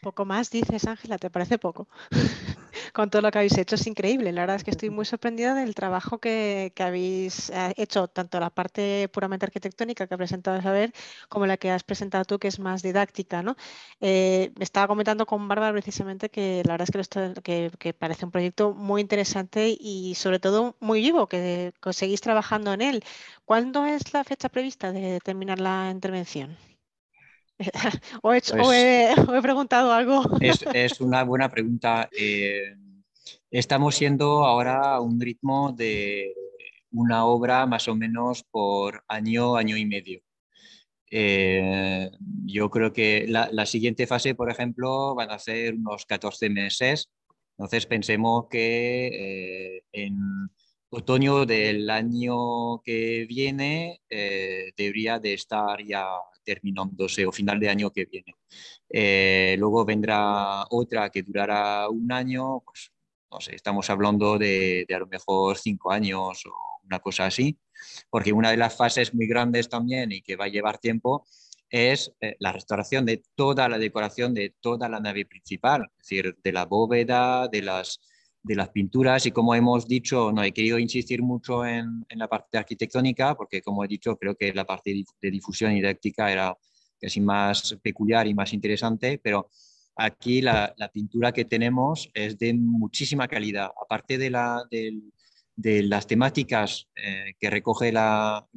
Poco más, dices Ángela, ¿te parece poco? con todo lo que habéis hecho. Es increíble. La verdad es que estoy muy sorprendida del trabajo que, habéis eh, hecho, tanto la parte puramente arquitectónica que ha presentado saber, como la que has presentado tú, que es más didáctica. ¿no? Eh, estaba comentando con Bárbara precisamente que la verdad es que, parece un proyecto muy interesante y sobre todo muy vivo, que, conseguís trabajando en él. ¿Cuándo es la fecha prevista de terminar la intervención? o, he preguntado algo. Es, una buena pregunta. Eh, estamos siendo ahora a un ritmo de una obra más o menos por año, año y medio. Eh, yo creo que la, siguiente fase, por ejemplo, van a ser unos 14 meses. Entonces pensemos que eh, en otoño del año que viene debería de estar ya terminándose o final de año que viene. Eh, luego vendrá otra que durará un año, pues, no sé, estamos hablando de, a lo mejor cinco años o una cosa así, porque una de las fases muy grandes también y que va a llevar tiempo es eh, la restauración de toda la decoración de toda la nave principal, es decir, de la bóveda, de las de las pinturas y como hemos dicho, no he querido insistir mucho en, la parte arquitectónica porque como he dicho, creo que la parte de difusión didáctica era casi más peculiar y más interesante, pero aquí la, pintura que tenemos es de muchísima calidad. Aparte de, la, de, las temáticas eh, que recoge la,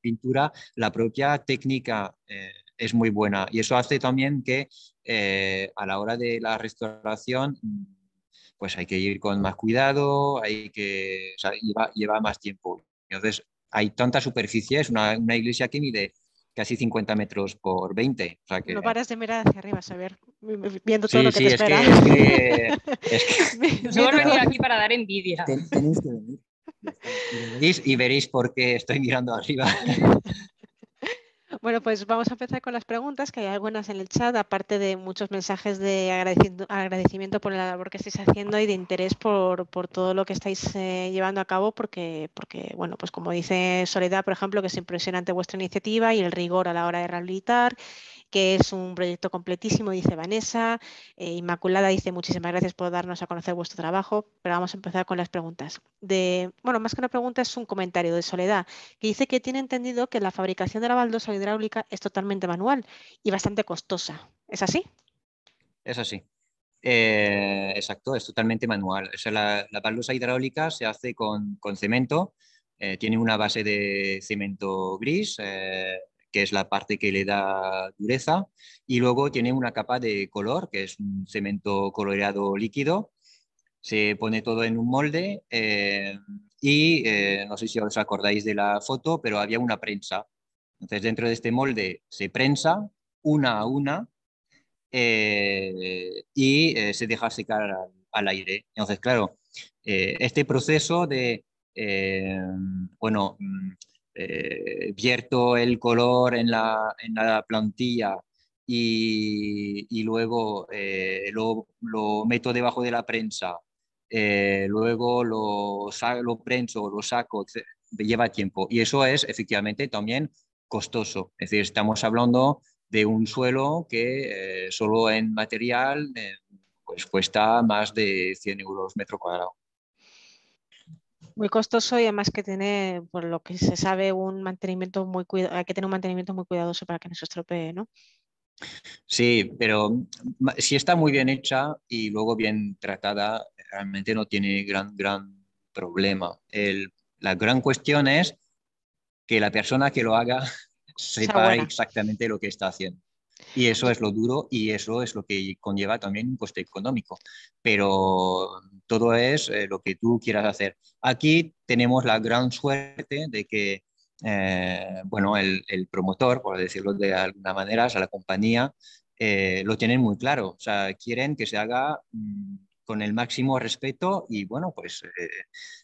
pintura, la propia técnica eh, es muy buena y eso hace también que eh, a la hora de la restauración pues hay que ir con más cuidado, hay que, o sea, lleva, más tiempo. Entonces, hay tanta superficie, es una, una iglesia que mide casi 50 metros por 20. O sea que... No paras de mirar hacia arriba, saber, viendo todo lo que sí, te espera. Es que, es que, es que... he venido aquí para dar envidia. tenéis que venir. y veréis por qué estoy mirando arriba. Bueno, pues vamos a empezar con las preguntas, que hay algunas en el chat, aparte de muchos mensajes de agradecimiento por la labor que estáis haciendo y de interés por, todo lo que estáis eh, llevando a cabo, porque, porque, bueno, pues como dice Soledad, por ejemplo, que es impresionante vuestra iniciativa y el rigor a la hora de rehabilitar que es un proyecto completísimo, dice Vanessa. Eh, Inmaculada dice muchísimas gracias por darnos a conocer vuestro trabajo, pero vamos a empezar con las preguntas. De, bueno, más que una pregunta es un comentario de Soledad, que dice que tiene entendido que la fabricación de la baldosa hidráulica es totalmente manual y bastante costosa. ¿Es así? Es así. Eh, exacto, es totalmente manual. O la, la, baldosa hidráulica se hace con, con cemento, eh, tiene una base de cemento gris, que es la parte que le da dureza, y luego tiene una capa de color, que es un cemento coloreado líquido. Se pone todo en un molde eh, y eh, no sé si os acordáis de la foto, pero había una prensa. Entonces dentro de este molde se prensa una a una eh, y se deja secar al, al aire. Entonces, claro, este proceso de, bueno, mm, eh, vierto el color en la, plantilla y, luego eh, lo, meto debajo de la prensa, eh, luego lo, lo prenso, lo saco, lleva tiempo. Y eso es efectivamente también costoso. Es decir, estamos hablando de un suelo que solo en material pues cuesta más de 100 euros metro cuadrado muy costoso y además que tiene, por lo que se sabe, un mantenimiento muy cuidado, hay que tener un mantenimiento muy cuidadoso para que no se estropee, ¿no? Sí, pero si está muy bien hecha y luego bien tratada, realmente no tiene gran, gran problema. la gran cuestión es que la persona que lo haga sepa exactamente lo que está haciendo. Y eso es lo duro y eso es lo que conlleva también un coste económico. Pero todo es eh, lo que tú quieras hacer. Aquí tenemos la gran suerte de que, eh, bueno, el, promotor, por decirlo de alguna manera, o sea, la compañía, eh, lo tienen muy claro. O sea, quieren que se haga mm, con el máximo respeto y, bueno, pues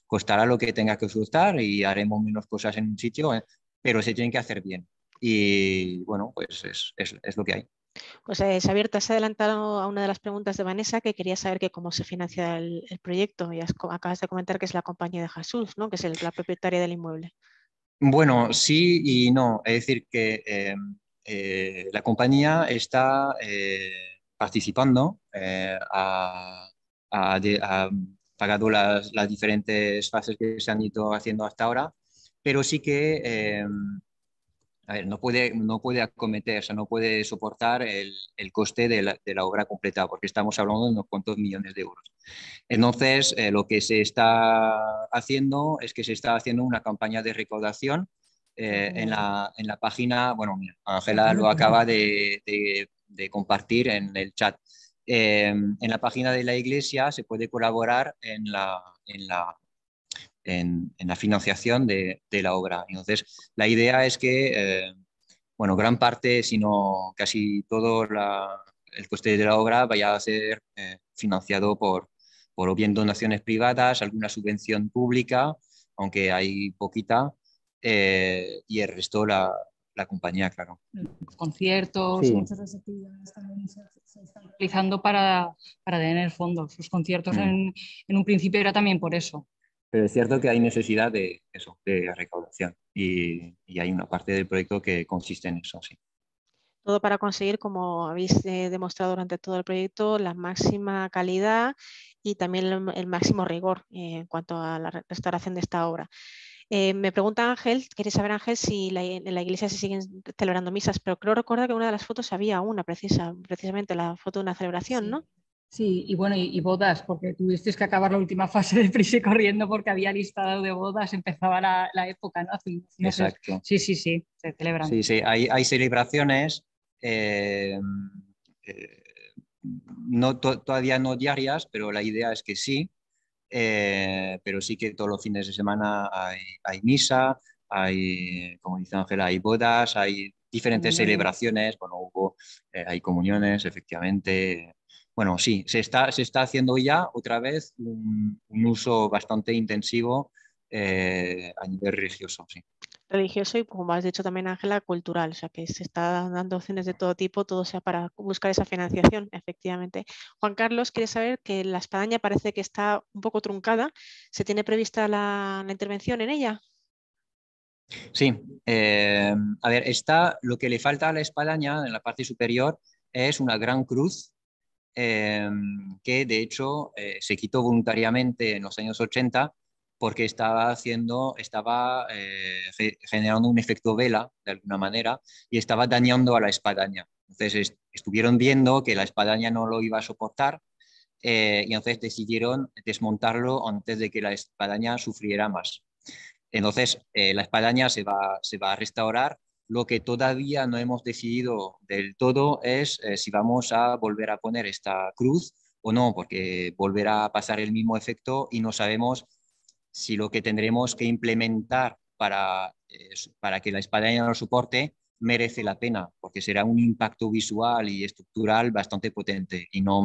costará lo que tenga que costar y haremos menos cosas en un sitio, pero se tienen que hacer bien y bueno, pues es, lo que hay. Pues eh, Xavier, te has adelantado a una de las preguntas de Vanessa que quería saber que cómo se financia el, proyecto. Y acabas de comentar que es la compañía de Jesús, ¿no? que es la propietaria del inmueble. Bueno, sí y no. Es decir, que eh, eh, la compañía está eh, participando, ha, pagado las, las, diferentes fases que se han ido haciendo hasta ahora, pero sí que no puede, no puede acometer, no puede soportar el, coste de la, obra completa, porque estamos hablando de unos cuantos millones de euros. Entonces, eh, lo que se está haciendo es que se está haciendo una campaña de recaudación eh, en, la, página, bueno, mira, Ángela lo acaba de, compartir en el chat. Eh, en la página de la iglesia se puede colaborar en la en, la financiación de, la obra. Entonces, la idea es que, eh, bueno, gran parte, sino casi todo el coste de la obra vaya a ser eh, financiado por, por bien donaciones privadas, alguna subvención pública, aunque hay poquita, eh, y el resto la, compañía, claro. Conciertos, muchas de actividades también se, están realizando para, para tener fondos. Los conciertos mm. en, un principio era también por eso, pero es cierto que hay necesidad de eso, de recaudación. Y, hay una parte del proyecto que consiste en eso, sí. Todo para conseguir, como habéis eh, demostrado durante todo el proyecto, la máxima calidad y también el, máximo rigor eh, en cuanto a la restauración de esta obra. Eh, me pregunta Ángel, quería saber Ángel si en la iglesia se siguen celebrando misas, pero creo recordar que en una de las fotos había una precisa, precisamente la foto de una celebración, ¿no? Sí, y bueno, y, bodas, porque tuvisteis que acabar la última fase de Prise corriendo porque había listado de bodas, empezaba la, época, ¿no? Exacto. Sí, sí, sí, se celebran. Sí, sí, hay, celebraciones, eh, eh, no todavía no diarias, pero la idea es que sí, eh, pero sí que todos los fines de semana hay, hay misa, hay, como dice Ángela, hay bodas, hay diferentes celebraciones, bueno, hubo, hay comuniones, efectivamente bueno, sí, se está, se está haciendo ya otra vez un, uso bastante intensivo eh, a nivel religioso, Religioso y, como has dicho también, Ángela, cultural, o sea que se está dando opciones de todo tipo, todo sea para buscar esa financiación, efectivamente. Juan Carlos quiere saber que la espadaña parece que está un poco truncada. ¿Se tiene prevista la, intervención en ella? Sí, eh, a ver, está lo que le falta a la espadaña en la parte superior es una gran cruz Em, que de hecho eh, se quitó voluntariamente en los años 80 porque estaba haciendo, estaba eh, generando un efecto vela de alguna manera y estaba dañando a la espadaña. Entonces estuvieron viendo que la espadaña no lo iba a soportar eh, y entonces decidieron desmontarlo antes de que la espadaña sufriera más. Entonces la espadaña se va, se va a restaurar lo que todavía no hemos decidido del todo es eh, si vamos a volver a poner esta cruz o no, porque volverá a pasar el mismo efecto y no sabemos si lo que tendremos que implementar para, eh, para que la espadaña lo soporte merece la pena, porque será un impacto visual y estructural bastante potente y no,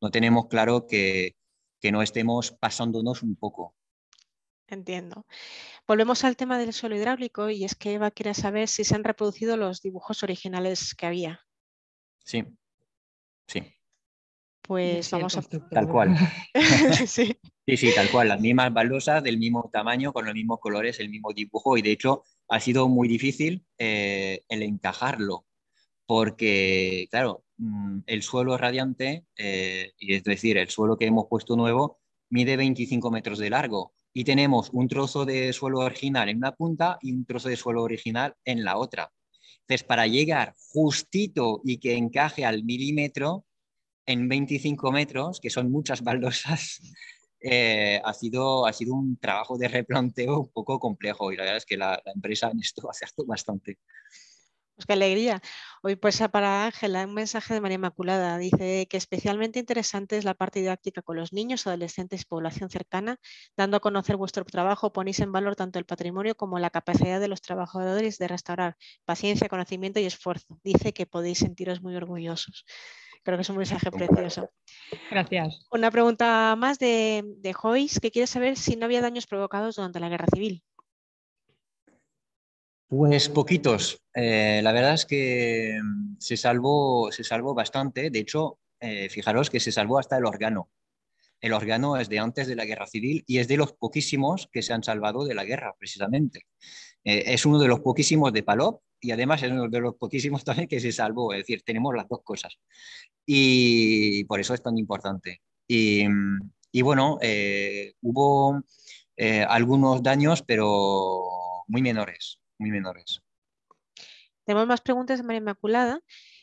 no tenemos claro que, que no estemos pasándonos un poco Entiendo. Volvemos al tema del suelo hidráulico y es que Eva quiere saber si se han reproducido los dibujos originales que había. Sí, sí. Pues vamos a... Tal cual. sí. sí. tal cual. Las mismas baldosas del mismo tamaño, con los mismos colores, el mismo dibujo y de hecho ha sido muy difícil eh, el encajarlo porque, claro, mm, el suelo radiante, eh, y es decir, el suelo que hemos puesto nuevo, mide 25 metros de largo y tenemos un trozo de suelo original en una punta y un trozo de suelo original en la otra. Entonces, para llegar justito y que encaje al milímetro, en 25 metros, que son muchas baldosas, eh, ha, sido, ha sido un trabajo de replanteo un poco complejo y la verdad es que la, empresa en esto hace bastante. Pues, qué alegría. Hoy pues ah, para Ángela, un mensaje de María Inmaculada. Dice que especialmente interesante es la parte didáctica con los niños, adolescentes y población cercana. Dando a conocer vuestro trabajo, ponéis en valor tanto el patrimonio como la capacidad de los trabajadores de restaurar paciencia, conocimiento y esfuerzo. Dice que podéis sentiros muy orgullosos. Creo que es un mensaje precioso. Gracias. Una pregunta más de, de Joyce, que quiere saber si no había daños provocados durante la guerra civil. Pues poquitos. Eh, la verdad es que mm, se salvó, se salvó bastante. De hecho, eh, fijaros que se salvó hasta el órgano. El órgano es de antes de la guerra civil y es de los poquísimos que se han salvado de la guerra, precisamente. Eh, es uno de los poquísimos de Palop y además es uno de los poquísimos también que se salvó. Es decir, tenemos las dos cosas. Y por eso es tan importante. y mm, bueno, hubo algunos daños, pero muy menores muy menores. Tenemos más preguntas de María Inmaculada,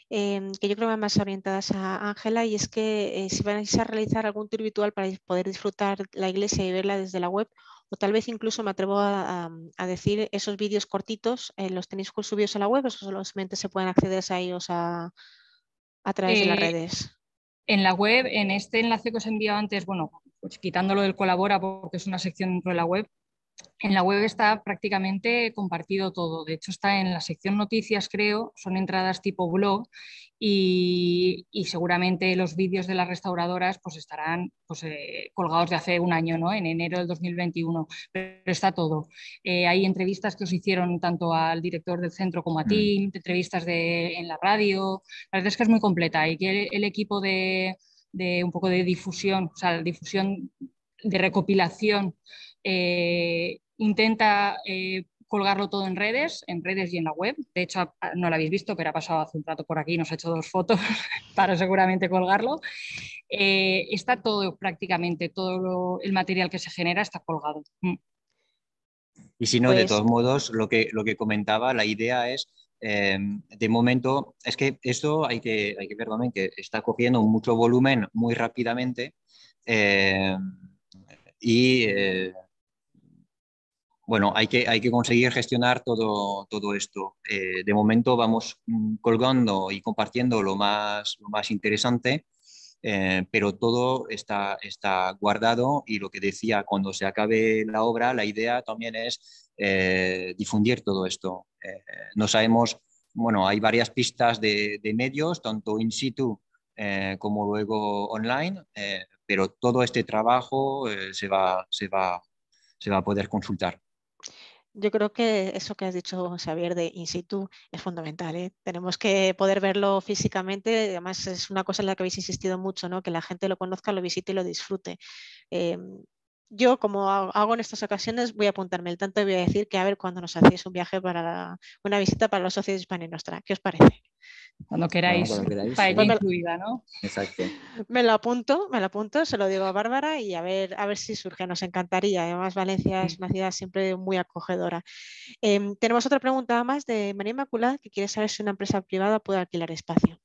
em, que yo creo que van más orientadas a Ángela, y es que eh, si van a realizar algún tour virtual para poder disfrutar la iglesia y verla desde la web, o tal vez incluso me atrevo a, decir esos vídeos cortitos, eh, los tenéis subidos a la web, o solamente se pueden acceder a ellos a, través de las eh, redes. En la web, en este enlace que os he enviado antes, bueno, pues quitándolo del colabora porque es una sección dentro de la web, en la web está prácticamente compartido todo. De hecho, está en la sección noticias, creo, son entradas tipo blog y, seguramente los vídeos de las restauradoras pues estarán pues, eh, colgados de hace un año, ¿no? en enero del 2021, pero está todo. Eh, hay entrevistas que os hicieron tanto al director del centro como a mm. ti, entrevistas en la radio. La verdad es que es muy completa y que el, equipo de un poco de difusión, o sea, difusión de recopilación eh, intenta eh, colgarlo todo en redes, en redes y en la web. De hecho, no lo habéis visto, pero ha pasado hace un rato por aquí, nos ha hecho dos fotos para seguramente colgarlo. Eh, está todo, prácticamente todo el material que se genera está colgado. Mm. Y si no, de pues todos modos, lo que, lo que comentaba, la idea es em, de momento, es que esto hay que, hay que ver también que está cogiendo mucho volumen muy rápidamente em, y bueno, hay que, conseguir gestionar todo, todo esto. Eh, de momento vamos mm, colgando y compartiendo lo más, más interesante, eh, pero todo está, está guardado y lo que decía, cuando se acabe la obra, la idea también es eh, difundir todo esto. no sabemos, bueno, hay varias pistas de, de medios, tanto in situ como luego online, pero todo este trabajo se, va, se, va, se va a poder consultar. Yo creo que eso que has dicho, Xavier, de in situ es fundamental. ¿eh? Tenemos que poder verlo físicamente. Además, es una cosa en la que habéis insistido mucho, ¿no? que la gente lo conozca, lo visite y lo disfrute. Em, yo, como hago en estas ocasiones, voy a apuntarme el tanto y voy a decir que a ver cuando nos hacéis un viaje para una visita para los socios de Hispania Nostra. ¿Qué os parece? Cuando queráis, ¿no? Exacto. Me lo apunto, me lo apunto, se lo digo a Bárbara y a ver, a ver si surge, nos encantaría. Además, Valencia es una ciudad siempre muy acogedora. Em, tenemos otra pregunta más de María Inmaculada que quiere saber si una empresa privada puede alquilar espacio.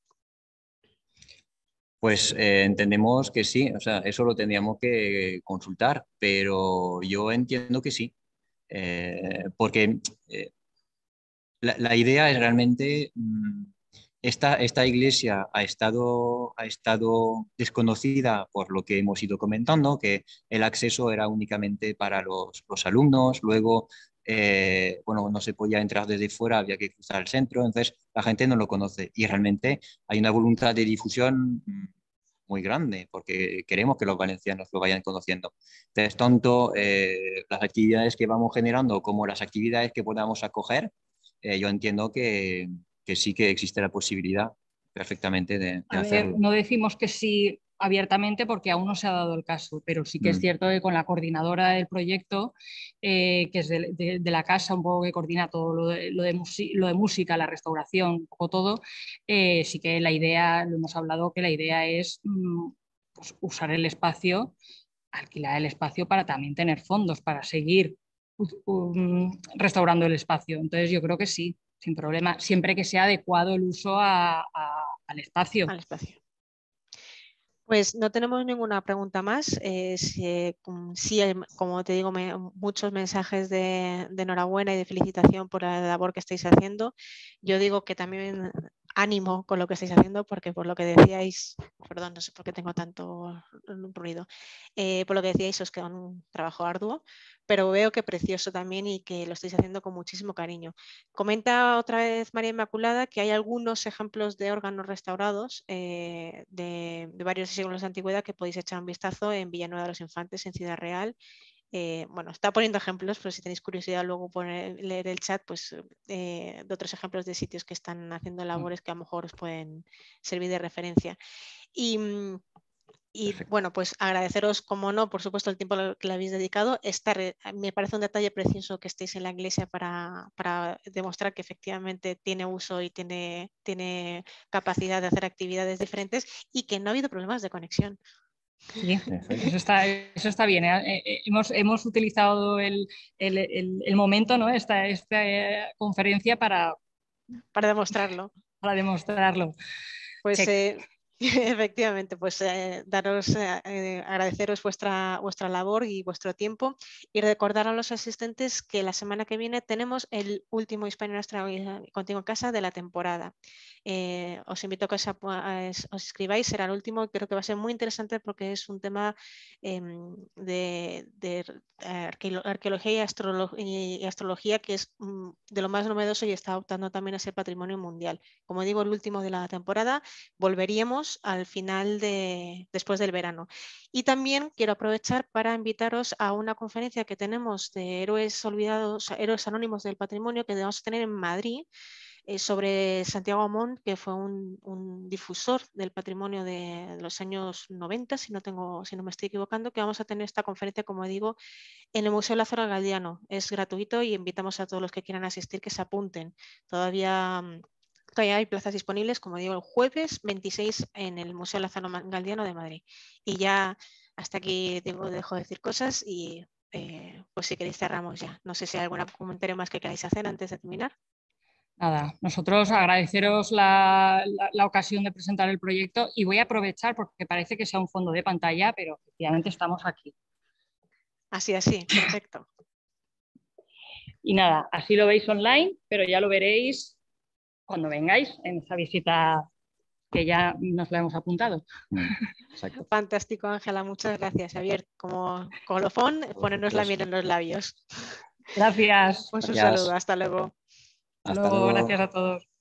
Pues eh, entendemos que sí, o sea, eso lo tendríamos que consultar, pero yo entiendo que sí, eh, porque eh, la, idea es realmente, mm, esta, esta iglesia ha estado, ha estado desconocida por lo que hemos ido comentando, que el acceso era únicamente para los, los alumnos, luego eh, bueno, no se podía entrar desde fuera, había que cruzar el centro, entonces la gente no lo conoce y realmente hay una voluntad de difusión muy grande porque queremos que los valencianos lo vayan conociendo. Entonces, tanto eh, las actividades que vamos generando como las actividades que podamos acoger, eh, yo entiendo que, sí que existe la posibilidad perfectamente de, de A Ver, no decimos que si abiertamente porque aún no se ha dado el caso, pero sí que es mm. cierto que con la coordinadora del proyecto, eh, que es de, la casa, un poco que coordina todo lo de, lo de, música, la restauración, un poco todo, eh, sí que la idea, lo hemos hablado, que la idea es mm, pues usar el espacio, alquilar el espacio para también tener fondos, para seguir mm, restaurando el espacio. Entonces yo creo que sí, sin problema, siempre que sea adecuado el uso al espacio. Al espacio. Pues no tenemos ninguna pregunta más. Eh, mm, sí, si, como te digo, me, muchos mensajes de, de, enhorabuena y de felicitación por la labor que estáis haciendo. Yo digo que también ánimo con lo que estáis haciendo, porque por lo que decíais, perdón, no sé por qué tengo tanto ruido, eh, por lo que decíais os queda un trabajo arduo, pero veo que precioso también y que lo estáis haciendo con muchísimo cariño. Comenta otra vez María Inmaculada que hay algunos ejemplos de órganos restaurados eh, de, de, varios siglos de antigüedad que podéis echar un vistazo en Villanueva de los Infantes, en Ciudad Real eh, bueno, está poniendo ejemplos, pero si tenéis curiosidad luego leer el chat, pues, eh, eh, de otros ejemplos de sitios que están haciendo mm. labores que a lo mejor os pueden servir de referencia. Y, mm, bueno, pues agradeceros, como no, por supuesto, el tiempo que le habéis dedicado. me parece un detalle preciso que estéis en la iglesia para, demostrar que efectivamente tiene uso y tiene capacidad de hacer actividades diferentes y que no ha habido problemas de conexión. Sí, eso está, bien. ¿eh? Eh, eh, hemos, hemos utilizado el, momento, ¿no? esta, esta conferencia para... Para demostrarlo. Para demostrarlo. Pues, Efectivamente, pues eh, daros, eh, eh, agradeceros vuestra, vuestra labor y vuestro tiempo y recordar a los asistentes que la semana que viene tenemos el último español Nuestra Contigo en Casa de la temporada. os invito a que os, escribáis será el último, creo que va a ser muy interesante porque es un tema em, de, arqueología y, astrología que es mm, de lo más novedoso y está optando también a ser patrimonio mundial. Como digo, el último de la temporada, volveríamos al final de, después del verano. Y también quiero aprovechar para invitaros a una conferencia que tenemos de héroes olvidados, héroes anónimos del patrimonio que debemos tener en Madrid eh, sobre Santiago Amón, que fue un, difusor del patrimonio de, los años 90, si no, tengo, si no me estoy equivocando, que vamos a tener esta conferencia, como digo, en el Museo Lázaro Galdiano. Es gratuito y invitamos a todos los que quieran asistir que se apunten. Todavía mm, Todavía hay plazas disponibles, como digo, el jueves 26 en el Museo Lázaro Galdiano de Madrid. Y ya hasta aquí tengo, dejo de decir cosas y eh, pues si queréis cerramos ya. No sé si hay algún comentario más que queráis hacer antes de terminar. Nada, nosotros agradeceros la, la, ocasión de presentar el proyecto y voy a aprovechar porque parece que sea un fondo de pantalla, pero efectivamente estamos aquí. Así, así, perfecto. y nada, así lo veis online, pero ya lo veréis cuando vengáis en esa visita que ya nos la hemos apuntado. Mm, Fantástico, Ángela, muchas gracias. Javier, como colofón, ponernos la miel en los labios. Gracias. Un saludo, hasta luego. Hasta luego. gracias a todos.